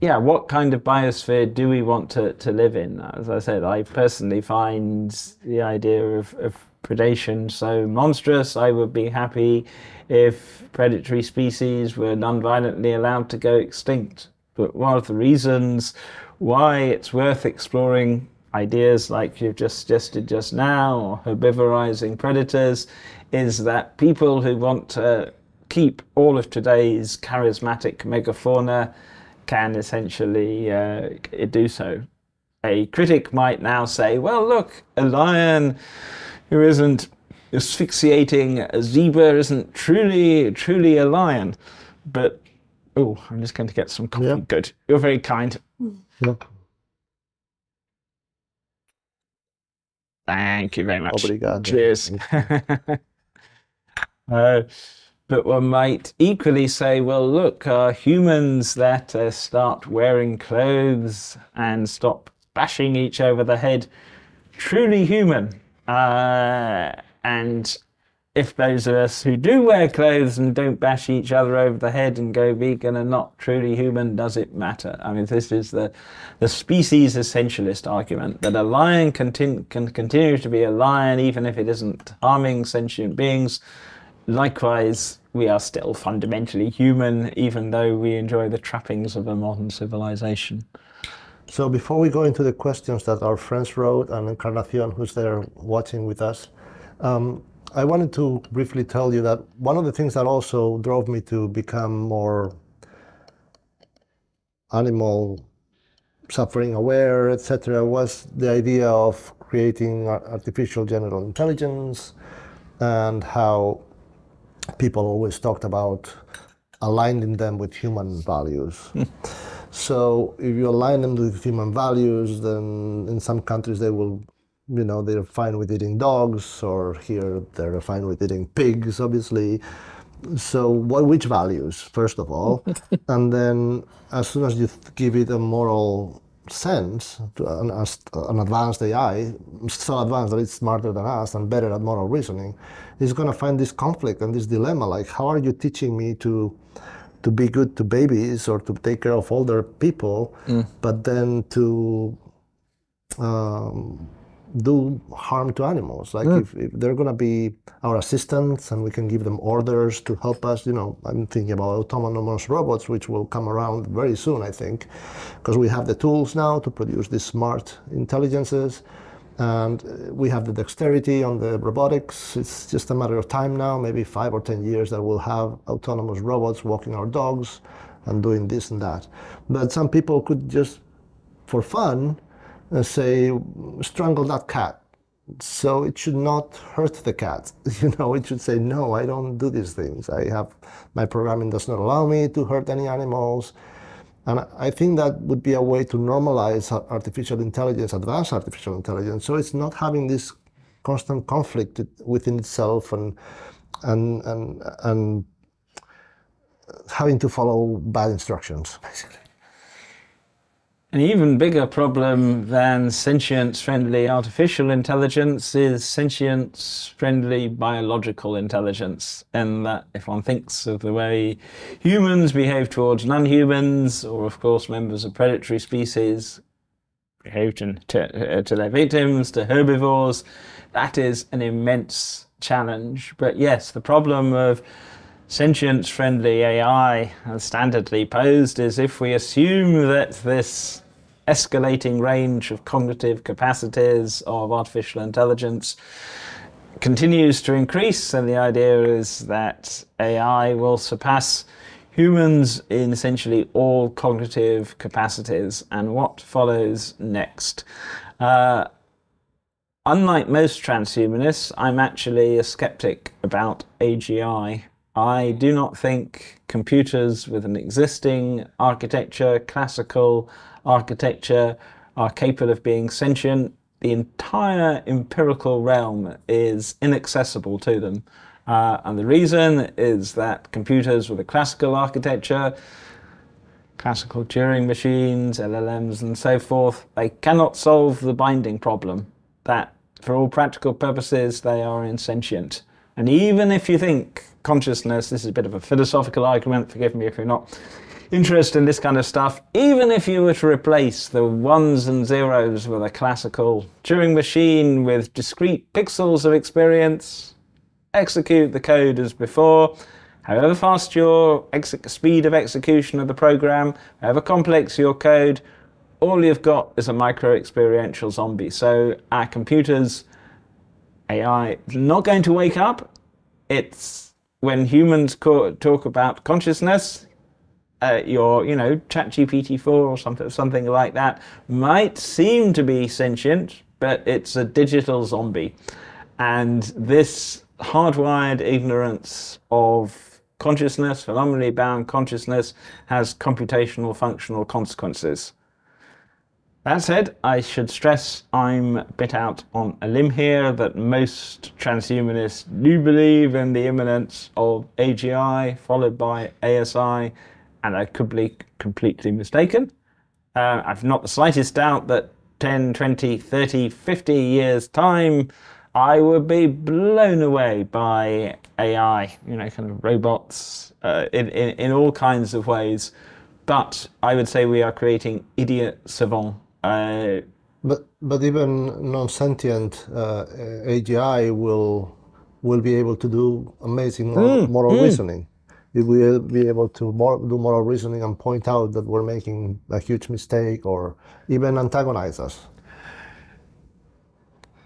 yeah, what kind of biosphere do we want to, to live in? As I said, I personally find the idea of, of predation so monstrous. I would be happy if predatory species were non violently allowed to go extinct. But one of the reasons why it's worth exploring ideas like you've just suggested just now, or herbivorizing predators, is that people who want to keep all of today's charismatic megafauna can essentially uh, do so. A critic might now say, well, look, a lion who isn't asphyxiating a zebra isn't truly, truly a lion. But, oh, I'm just going to get some coffee. Yeah. Good. You're very kind. Hmm. Yeah. Thank you very much. Obrigado. Cheers. uh, but one might equally say, well, look, uh, humans that uh, start wearing clothes and stop bashing each over the head, truly human. Uh, and if those of us who do wear clothes and don't bash each other over the head and go vegan are not truly human, does it matter? I mean, this is the, the species essentialist argument that a lion conti can continue to be a lion even if it isn't harming sentient beings Likewise, we are still fundamentally human, even though we enjoy the trappings of a modern civilization. So before we go into the questions that our friends wrote and Encarnacion, who's there watching with us, um, I wanted to briefly tell you that one of the things that also drove me to become more animal suffering aware, etc., was the idea of creating artificial general intelligence and how people always talked about aligning them with human values. so if you align them with human values, then in some countries they will, you know, they're fine with eating dogs, or here they're fine with eating pigs, obviously. So what, which values, first of all, and then as soon as you give it a moral sense to an, an advanced AI, so advanced that it's smarter than us and better at moral reasoning, is going to find this conflict and this dilemma. Like, how are you teaching me to to be good to babies or to take care of older people, mm. but then to um, do harm to animals. Like if, if, they're going to be our assistants and we can give them orders to help us, you know, I'm thinking about autonomous robots, which will come around very soon, I think, because we have the tools now to produce these smart intelligences. And uh, we have the dexterity on the robotics. It's just a matter of time now, maybe five or 10 years, that we'll have autonomous robots walking our dogs and doing this and that. But some people could just, for fun, and say, strangle that cat. So it should not hurt the cat. You know, it should say, no, I don't do these things. I have, my programming does not allow me to hurt any animals. And I think that would be a way to normalize artificial intelligence, advanced artificial intelligence. So it's not having this constant conflict within itself and, and, and, and having to follow bad instructions, basically. An even bigger problem than sentience friendly artificial intelligence is sentience friendly biological intelligence. And that if one thinks of the way humans behave towards non humans, or of course members of predatory species behave to, to, uh, to their victims, to herbivores, that is an immense challenge. But yes, the problem of sentience friendly AI, as standardly posed, is if we assume that this escalating range of cognitive capacities of artificial intelligence continues to increase, and the idea is that AI will surpass humans in essentially all cognitive capacities. And what follows next? Uh, unlike most transhumanists, I'm actually a skeptic about AGI. I do not think computers with an existing architecture, classical architecture, are capable of being sentient. The entire empirical realm is inaccessible to them. Uh, and the reason is that computers with a classical architecture, classical Turing machines, LLMs, and so forth, they cannot solve the binding problem that, for all practical purposes, they are insentient. And even if you think consciousness, this is a bit of a philosophical argument, forgive me if you're not interested in this kind of stuff, even if you were to replace the ones and zeros with a classical Turing machine with discrete pixels of experience, execute the code as before, however fast your speed of execution of the program, however complex your code, all you've got is a micro experiential zombie. So our computers, AI, not going to wake up it's when humans talk about consciousness, uh, your, you know, ChatGPT 4 or something, something like that might seem to be sentient, but it's a digital zombie. And this hardwired ignorance of consciousness, phenomenally bound consciousness, has computational functional consequences. That said, I should stress I'm a bit out on a limb here that most transhumanists do believe in the imminence of AGI followed by ASI, and I could be completely mistaken. Uh, I've not the slightest doubt that 10, 20, 30, 50 years' time, I would be blown away by AI, you know, kind of robots uh, in, in, in all kinds of ways. But I would say we are creating idiot savants I but but even non-sentient uh, AGI will will be able to do amazing moral, mm, moral mm. reasoning. It will be able to do moral reasoning and point out that we're making a huge mistake, or even antagonize us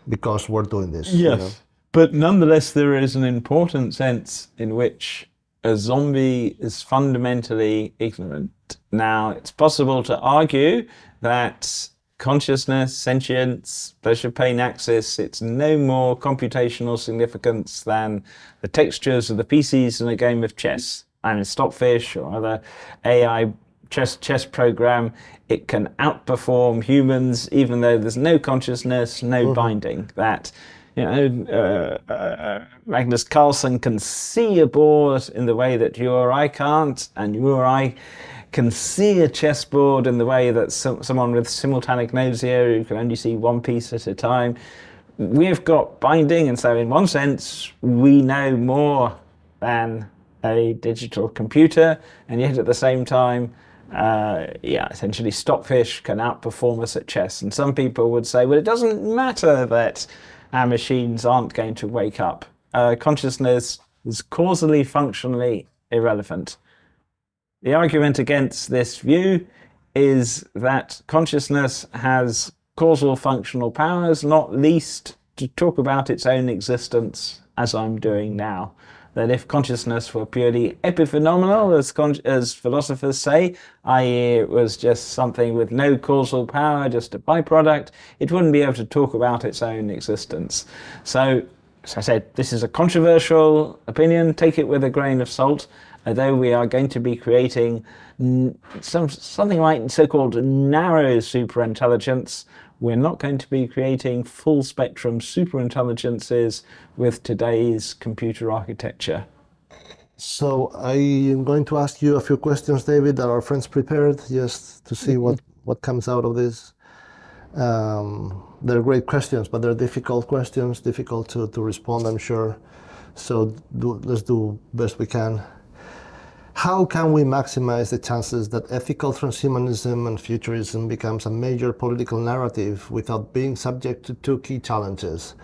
because we're doing this. Yes, you know? but nonetheless, there is an important sense in which a zombie is fundamentally ignorant. Now, it's possible to argue that consciousness, sentience, pleasure, pain, axis, it's no more computational significance than the textures of the pieces in a game of chess. And in Stockfish or other AI chess chess program, it can outperform humans even though there's no consciousness, no mm-hmm. binding. That you know, uh, uh, Magnus Carlsen can see a board in the way that you or I can't, and you or I can see a chessboard in the way that someone with simultanegnosia who can only see one piece at a time, we've got binding, and so in one sense, we know more than a digital computer, and yet at the same time, uh, yeah, essentially Stockfish can outperform us at chess. And some people would say, well, it doesn't matter that our machines aren't going to wake up. Uh, consciousness is causally, functionally irrelevant. The argument against this view is that consciousness has causal functional powers, not least to talk about its own existence as I'm doing now. That if consciousness were purely epiphenomenal, as, as philosophers say, i.e., it was just something with no causal power, just a byproduct, it wouldn't be able to talk about its own existence. So, as I said, this is a controversial opinion, take it with a grain of salt, although we are going to be creating some something like so-called narrow superintelligence, we're not going to be creating full spectrum superintelligences with today's computer architecture. So I am going to ask you a few questions, David, that our friends prepared just to see what, what comes out of this. Um, they're great questions, but they're difficult questions, difficult to, to respond, I'm sure. So do, let's do best we can. How can we maximize the chances that ethical transhumanism and futurism becomes a major political narrative without being subject to two key challenges?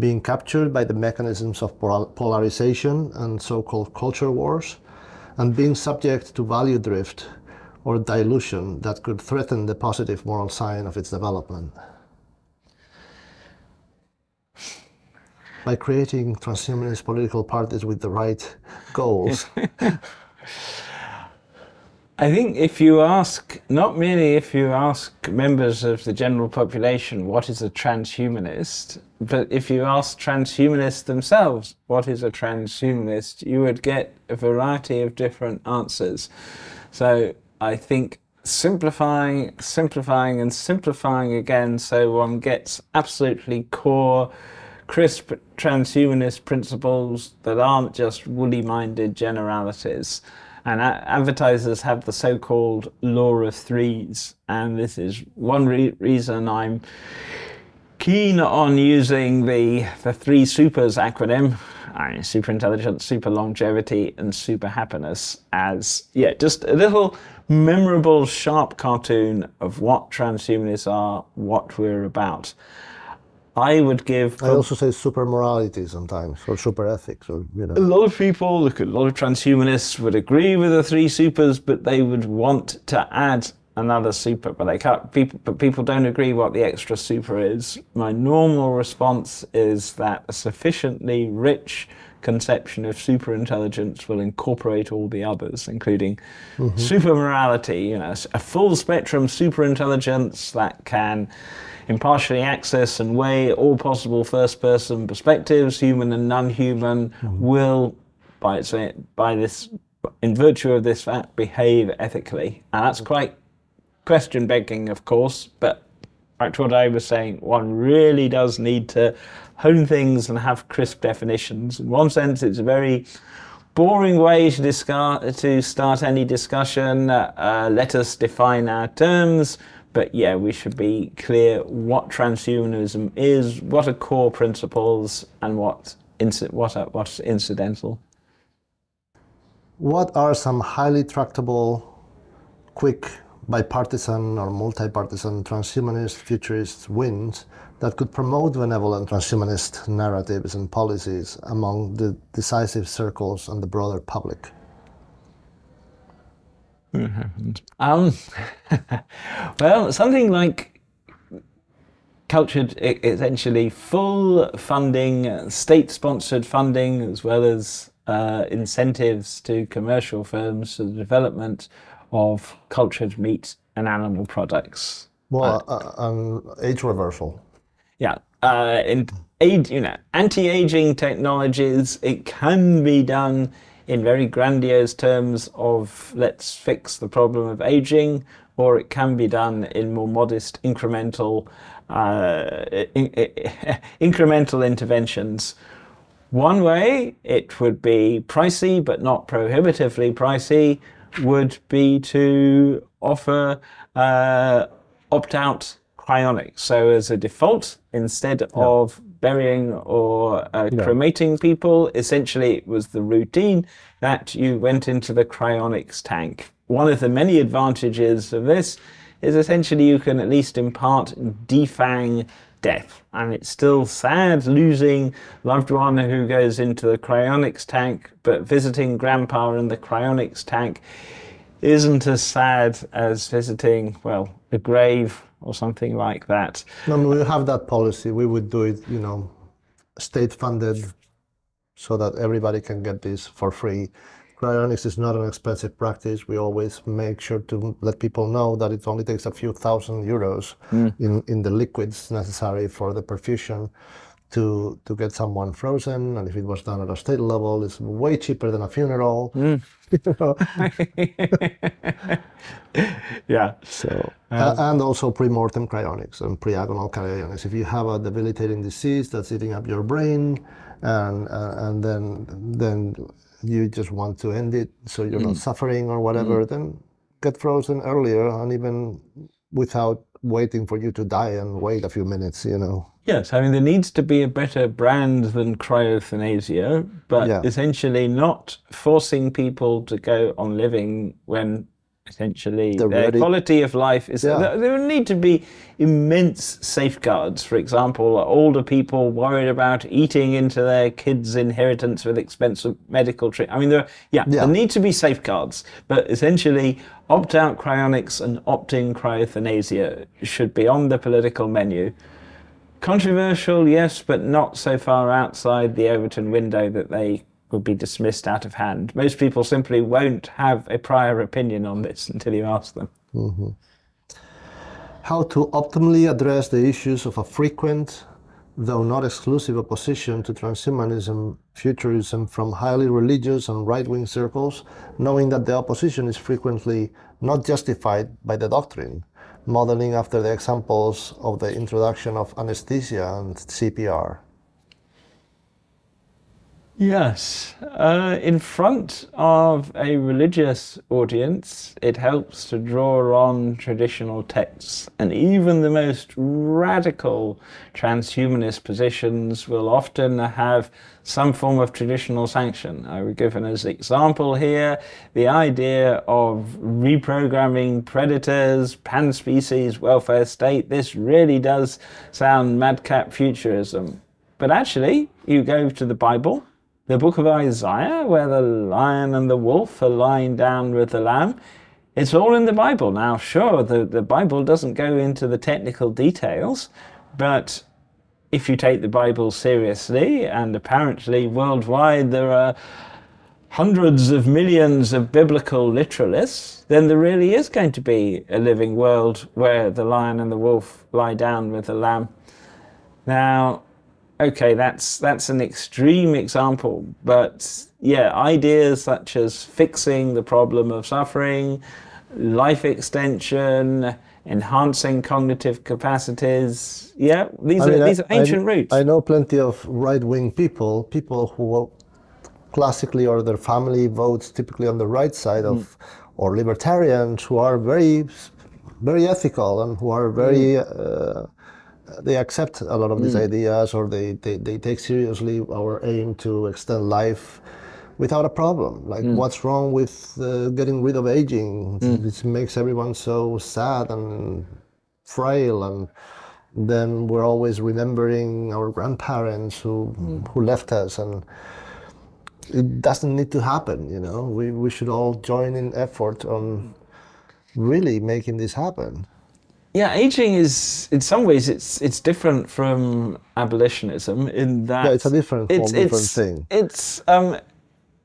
Being captured by the mechanisms of polarization and so called culture wars, and being subject to value drift or dilution that could threaten the positive moral sign of its development. By creating transhumanist political parties with the right goals, I think if you ask, not merely if you ask members of the general population what is a transhumanist, but if you ask transhumanists themselves what is a transhumanist, you would get a variety of different answers. So I think simplifying, simplifying, and simplifying again so one gets absolutely core crisp transhumanist principles that aren't just woolly minded generalities. And advertisers have the so called law of threes. And this is one re reason I'm keen on using the, the three supers acronym I super intelligence, super longevity, and super happiness as yeah, just a little memorable, sharp cartoon of what transhumanists are, what we're about. I would give. I also say super morality sometimes, or super ethics, or you know. A lot of people, look, a lot of transhumanists would agree with the three supers, but they would want to add another super, but they can't. People, but people don't agree what the extra super is. My normal response is that a sufficiently rich conception of super intelligence will incorporate all the others, including mm-hmm. super morality. You know, a full spectrum super intelligence that can impartially access and weigh all possible first person perspectives, human and non human, mm. will, by, its, by this, in virtue of this fact, behave ethically. And that's hmm. quite question begging, of course, but back to what I was saying, one really does need to hone things and have crisp definitions. In one sense, it's a very boring way to, discard, to start any discussion. Uh, let us define our terms. But yeah, we should be clear what transhumanism is, what are core principles, and what what are, what's incidental. What are some highly tractable, quick, bipartisan or multipartisan transhumanist futurist wins that could promote benevolent transhumanist narratives and policies among the decisive circles and the broader public? happened. Mm-hmm. Um, well, something like cultured essentially full funding, state-sponsored funding, as well as uh, incentives to commercial firms for the development of cultured meat and animal products. Well, uh, uh, um, age reversal. Yeah, uh, in age, you know, anti-aging technologies. It can be done in very grandiose terms of let's fix the problem of aging, or it can be done in more modest incremental uh, in, incremental interventions. One way it would be pricey, but not prohibitively pricey, would be to offer uh, opt-out cryonics. So as a default, instead yeah. of burying or uh, cremating people. Essentially, it was the routine that you went into the cryonics tank. One of the many advantages of this is essentially you can at least in part defang death. And it's still sad losing loved one who goes into the cryonics tank, but visiting grandpa in the cryonics tank isn't as sad as visiting, well, a grave or something like that. No, we have that policy. We would do it, you know, state funded, so that everybody can get this for free. Cryonics is not an expensive practice. We always make sure to let people know that it only takes a few thousand euros mm. in, in the liquids necessary for the perfusion to to get someone frozen, and if it was done at a state level, it's way cheaper than a funeral. Mm. yeah. So um, and also pre-mortem cryonics and pre-agonal cryonics. If you have a debilitating disease that's eating up your brain, and uh, and then then you just want to end it so you're mm. not suffering or whatever, mm. then get frozen earlier and even without waiting for you to die and wait a few minutes, you know. Yes, I mean, there needs to be a better brand than cryotherapy, but yeah. essentially not forcing people to go on living when Essentially, the their quality of life is. Yeah. There, there need to be immense safeguards. For example, older people worried about eating into their kids' inheritance with expensive medical treatment. I mean, there, are, yeah, yeah, there need to be safeguards, but essentially, opt out cryonics and opt in cryothanasia should be on the political menu. Controversial, yes, but not so far outside the Overton window that they would be dismissed out of hand. Most people simply won't have a prior opinion on this until you ask them. Mm-hmm. How to optimally address the issues of a frequent, though not exclusive, opposition to transhumanism, futurism from highly religious and right wing circles, knowing that the opposition is frequently not justified by the doctrine, modeling after the examples of the introduction of anesthesia and CPR. Yes. Uh, in front of a religious audience, it helps to draw on traditional texts, and even the most radical transhumanist positions will often have some form of traditional sanction. I would give an example here the idea of reprogramming predators, pan species, welfare state. This really does sound madcap futurism. But actually, you go to the Bible the book of Isaiah, where the lion and the wolf are lying down with the lamb, it's all in the Bible. Now, sure, the, the Bible doesn't go into the technical details, but if you take the Bible seriously, and apparently worldwide there are hundreds of millions of biblical literalists, then there really is going to be a living world where the lion and the wolf lie down with the lamb. Now, okay, that's that's an extreme example, but yeah, ideas such as fixing the problem of suffering, life extension, enhancing cognitive capacities. Yeah, these I are mean, these are ancient I, roots. I know plenty of right-wing people, people who classically or their family votes typically on the right side of mm. or libertarians who are very very ethical and who are very mm. uh, they accept a lot of these mm. ideas or they, they, they take seriously our aim to extend life without a problem. Like, mm. what's wrong with uh, getting rid of aging? Mm. This makes everyone so sad and frail, and then we're always remembering our grandparents who mm. who left us, and it doesn't need to happen. You know, we we should all join in effort on hmm. really making this happen. Yeah, aging is in some ways it's it's different from abolitionism in that yeah, it's a different, it's, form, it's, different thing. It's um,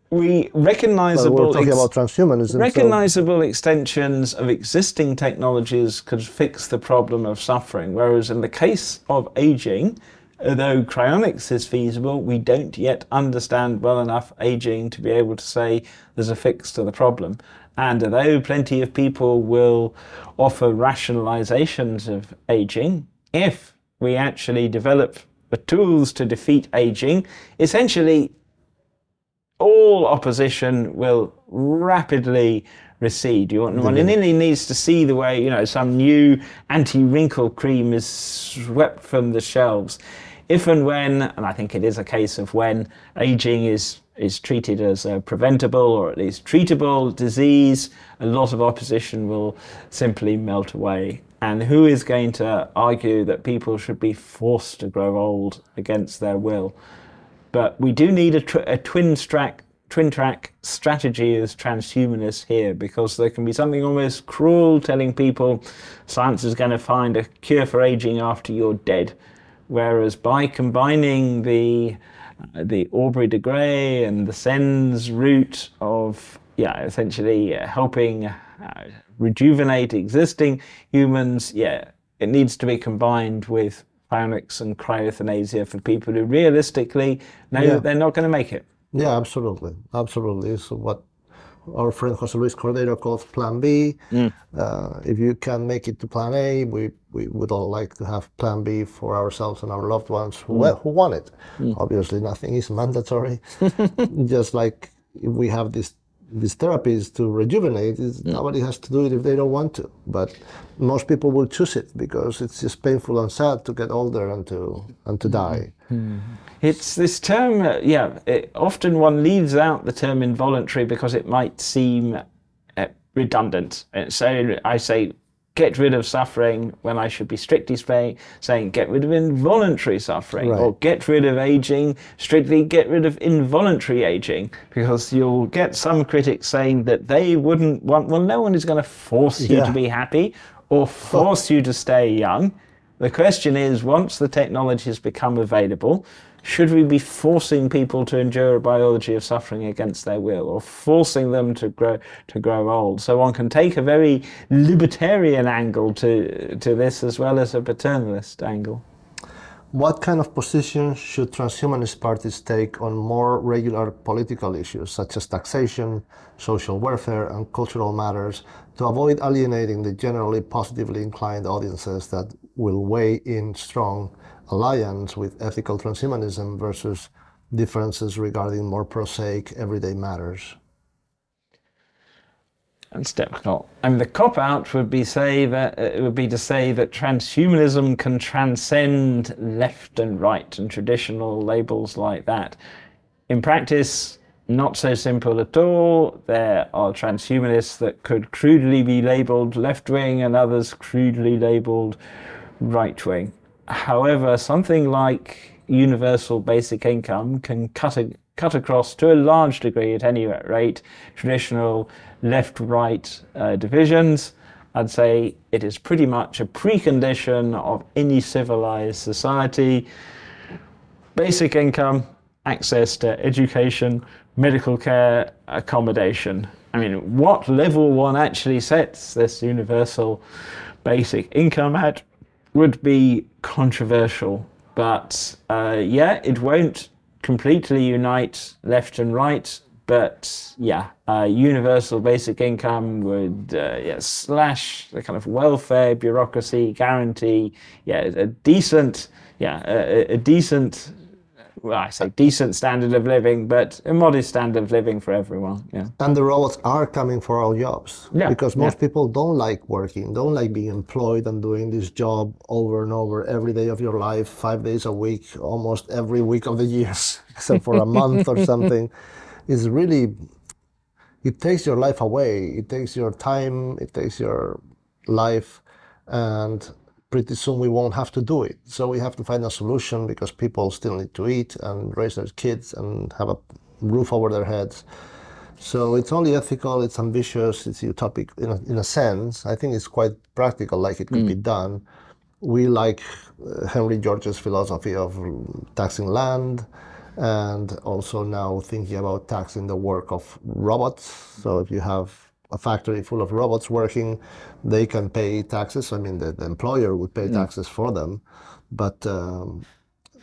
we recognizable. we're talking about transhumanism. Recognizable so. extensions of existing technologies could fix the problem of suffering, whereas in the case of aging, though cryonics is feasible, we don't yet understand well enough aging to be able to say there's a fix to the problem. And although plenty of people will offer rationalizations of aging, if we actually develop the tools to defeat aging, essentially all opposition will rapidly recede. You want, one really needs to see the way, you know, some new anti-wrinkle cream is swept from the shelves. If and when, and I think it is a case of when aging is is treated as a preventable or at least treatable disease, a lot of opposition will simply melt away. And who is going to argue that people should be forced to grow old against their will? But we do need a, tr a twin track twin track strategy as transhumanists here because there can be something almost cruel telling people science is going to find a cure for aging after you're dead. Whereas by combining the uh, the Aubrey de Grey and the Sens route of, yeah, essentially uh, helping uh, rejuvenate existing humans. Yeah, it needs to be combined with cryonics and cryothanasia for people who realistically know yeah. that they're not going to make it. Yeah, absolutely, absolutely. It's what our friend Jose Luis Cordero calls Plan B. Mm. Uh, if you can make it to Plan A, we we would all like to have plan B for ourselves and our loved ones who, mm. who want it. Mm. Obviously, nothing is mandatory. Just like if we have this these therapies to rejuvenate, mm. nobody has to do it if they don't want to. But most people will choose it because it's just painful and sad to get older and to and to hmm. die. Hmm. It's this term, uh, yeah. It, often one leaves out the term involuntary because it might seem uh, redundant. And uh, so I say get rid of suffering when I should be strictly saying get rid of involuntary suffering right. or get rid of aging, strictly get rid of involuntary aging because you'll get some critics saying that they wouldn't want, well, no one is going to force you yeah. to be happy or force you to stay young. The question is once the technology has become available, should we be forcing people to endure a biology of suffering against their will or forcing them to grow to grow old? So one can take a very libertarian angle to to this as well as a paternalist angle. What kind of position should transhumanist parties take on more regular political issues such as taxation, social welfare, and cultural matters to avoid alienating the generally positively inclined audiences that will weigh in strong alliance with ethical transhumanism versus differences regarding more prosaic everyday matters? and skeptical. I mean, the cop out would be say that uh, it would be to say that transhumanism can transcend left and right and traditional labels like that. In practice, not so simple at all. There are transhumanists that could crudely be labeled left wing and others crudely labeled right wing. However, something like universal basic income can cut a, cut across to a large degree at any rate traditional left-right uh, divisions. I'd say it is pretty much a precondition of any civilized society. Basic income, access to education, medical care, accommodation. I mean, what level one actually sets this universal basic income at would be controversial, but uh, yeah, it won't completely unite left and right. But yeah, uh, universal basic income would uh, yeah, slash the kind of welfare bureaucracy guarantee. Yeah, a decent, yeah, a, a decent well, I say decent standard of living, but a modest standard of living for everyone. Yeah. And the robots are coming for our jobs. Yeah. Because most yeah. people don't like working, don't like being employed and doing this job over and over every day of your life, five days a week, almost every week of the years, except for a month or something. It's really, it takes your life away. It takes your time. It takes your life. And pretty soon we won't have to do it. So we have to find a solution because people still need to eat and raise their kids and have a roof over their heads. So it's only ethical, it's ambitious, it's utopic in a, in a sense. I think it's quite practical, like it could mm. be done. We like uh, Henry George's philosophy of taxing land and also now thinking about taxing the work of robots. So if you have a factory full of robots working, they can pay taxes. I mean, the, the employer would pay mm. taxes for them, but um,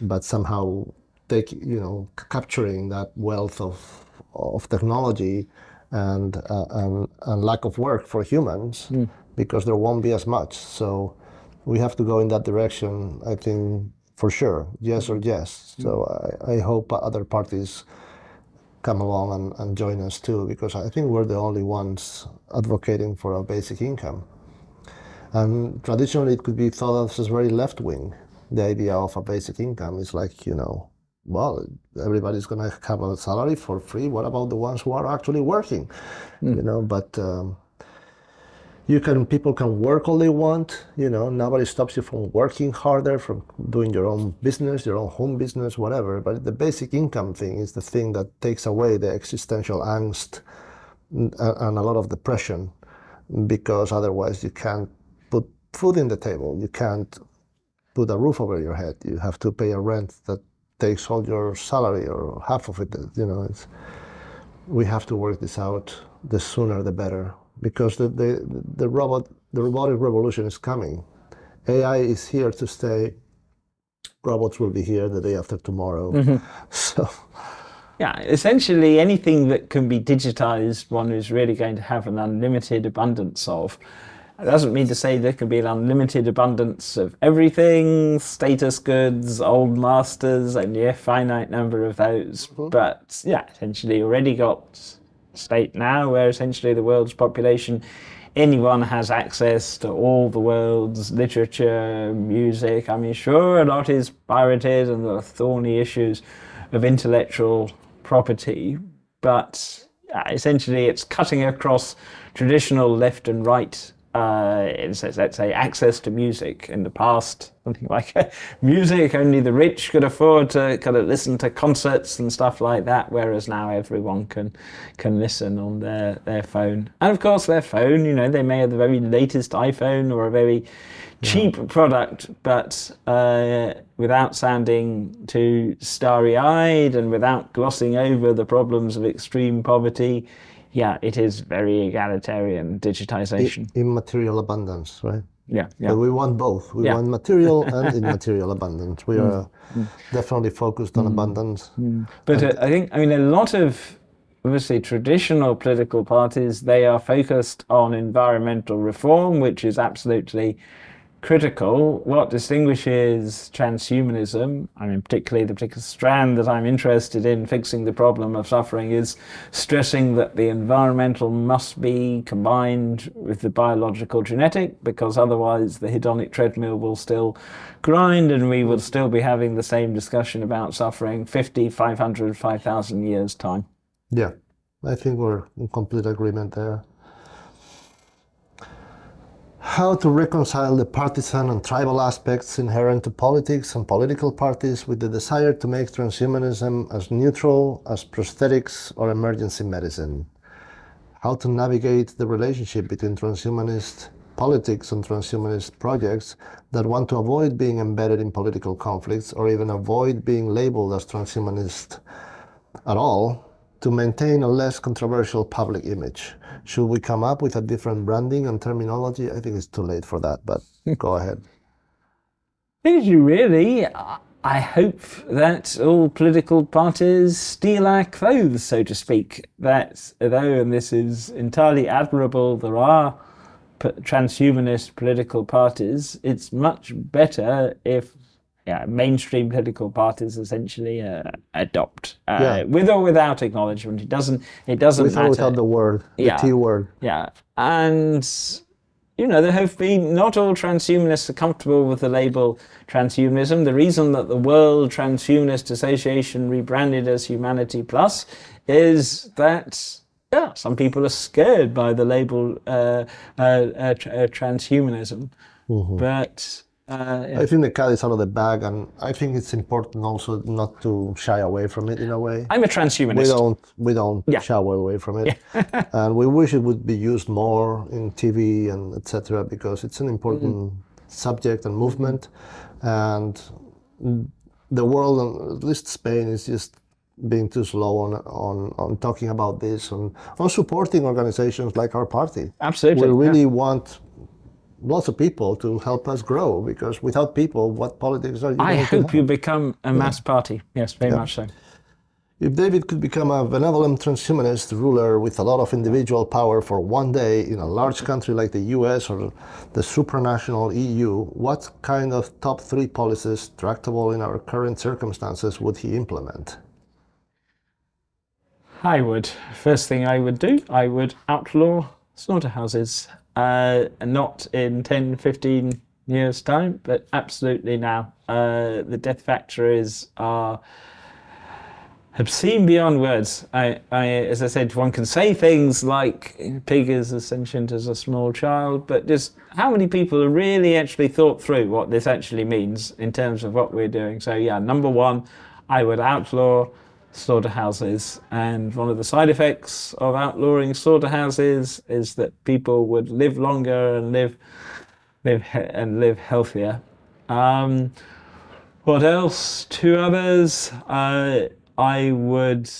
but somehow take you know capturing that wealth of of technology and uh, and, and, lack of work for humans mm. because there won't be as much. So we have to go in that direction. I think for sure, yes mm. or yes. Mm. So I, I hope other parties come along and, and join us too, because I think we're the only ones advocating for a basic income. And traditionally, it could be thought of as very left wing. The idea of a basic income is like, you know, well, everybody's going to have a salary for free. What about the ones who are actually working? Mm. You know, but um, you can people can work all they want you know nobody stops you from working harder from doing your own business your own home business whatever but the basic income thing is the thing that takes away the existential angst and a lot of depression because otherwise you can't put food in the table you can't put a roof over your head you have to pay a rent that takes all your salary or half of it you know we have to work this out the sooner the better because the, the, the robot, the robotic revolution is coming. AI is here to stay. Robots will be here the day after tomorrow. Mm-hmm. So. Yeah, essentially anything that can be digitized, one is really going to have an unlimited abundance of. It doesn't mean to say there can be an unlimited abundance of everything, status goods, old masters, and yeah, finite number of those. Mm-hmm. But yeah, essentially already got state now where essentially the world's population anyone has access to all the world's literature, music. I mean, sure, a lot is pirated and there are thorny issues of intellectual property, but uh, essentially it's cutting across traditional left and right uh, let's say access to music in the past, something like music only the rich could afford to kind of listen to concerts and stuff like that, whereas now everyone can can listen on their, their phone. And of course, their phone, you know, they may have the very latest iPhone or a very cheap yeah. product, but uh, without sounding too starry eyed and without glossing over the problems of extreme poverty yeah, it is very egalitarian digitization. I, immaterial abundance, right? Yeah, yeah. But we want both. We yeah. want material and immaterial abundance. We mm. are mm. definitely focused on mm. abundance. Mm. But uh, I think, I mean, a lot of obviously traditional political parties they are focused on environmental reform, which is absolutely critical, what distinguishes transhumanism, I mean, particularly the particular strand that I'm interested in fixing the problem of suffering, is stressing that the environmental must be combined with the biological genetic, because otherwise the hedonic treadmill will still grind and we will still be having the same discussion about suffering 50, 500, 5,000 years' time. Yeah, I think we're in complete agreement there how to reconcile the partisan and tribal aspects inherent to politics and political parties with the desire to make transhumanism as neutral as prosthetics or emergency medicine. How to navigate the relationship between transhumanist politics and transhumanist projects that want to avoid being embedded in political conflicts or even avoid being labeled as transhumanist at all to maintain a less controversial public image. Should we come up with a different branding and terminology? I think it's too late for that, but go ahead. Did you really? I hope that all political parties steal our clothes, so to speak. That, though, and this is entirely admirable, there are transhumanist political parties. It's much better if yeah, mainstream political parties essentially uh, adopt uh, yeah. with or without acknowledgement. It doesn't. It doesn't with matter. without the word, the yeah. T word. Yeah, and you know there have been not all transhumanists are comfortable with the label transhumanism. The reason that the World Transhumanist Association rebranded as Humanity Plus is that yeah, some people are scared by the label uh, uh, uh, uh transhumanism, mm -hmm. but uh, yeah. I think the cat is out of the bag, and I think it's important also not to shy away from it in a way. I'm a transhumanist. We don't we don't yeah. shy away from it, yeah. and we wish it would be used more in TV and etc. Because it's an important mm-hmm. subject and movement, and the world, at least Spain, is just being too slow on on, on talking about this and on supporting organizations like our party. Absolutely, we really want lots of people to help us grow because without people, what politics are you I hope you become a mass yeah. party. Yes, very yeah. much so. If David could become a benevolent transhumanist ruler with a lot of individual power for one day in a large country like the US or the supranational EU, what kind of top three policies tractable in our current circumstances would he implement? I would. First thing I would do, I would outlaw slaughterhouses uh, not in 10, 15 years' time, but absolutely now. Uh, the Death Factories are obscene beyond words. I, I, as I said, one can say things like Pig is as sentient as a small child, but just how many people have really actually thought through what this actually means in terms of what we're doing? So, yeah, number one, I would outlaw slaughterhouses. And one of the side effects of outlawing slaughterhouses is that people would live longer and live live and live healthier. Um, what else? Two others. Uh, I would.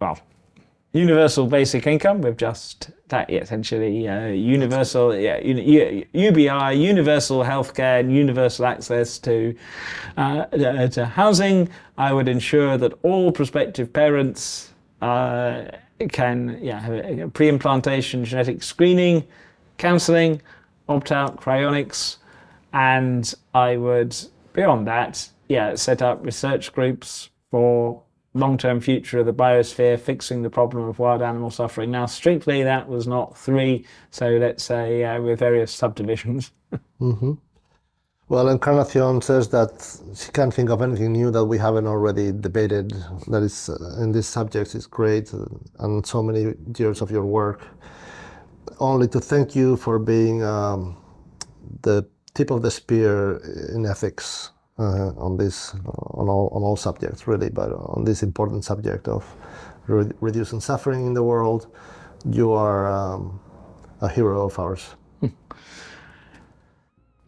Well, universal basic income with just that essentially uh, universal yeah, UBI, universal healthcare, and universal access uh, to uh, to housing. I would ensure that all prospective parents uh, can yeah, have pre-implantation genetic screening, counselling, opt-out cryonics, and I would beyond that yeah set up research groups for long-term future of the biosphere, fixing the problem of wild animal suffering. Now, strictly that was not three, so let's say uh, with various subdivisions. mm-hmm. Well, Encarnacion says that she can't think of anything new that we haven't already debated. That is, uh, in these subjects, is great, uh, and so many years of your work. Only to thank you for being um, the tip of the spear in ethics uh, on this on all on all subjects really, but on this important subject of re- reducing suffering in the world, you are um, a hero of ours.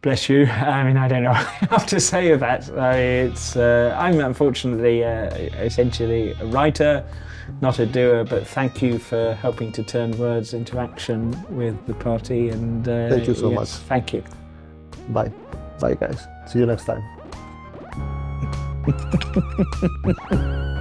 bless you. I mean, I don't know what to say of that. I mean, it's, uh, I'm unfortunately uh, essentially a writer, not a doer, but thank you for helping to turn words into action with the party. And uh, Thank you so yes, much. Thank you. Bye. Bye, guys. See you next time. Ha ha ha ha ha ha!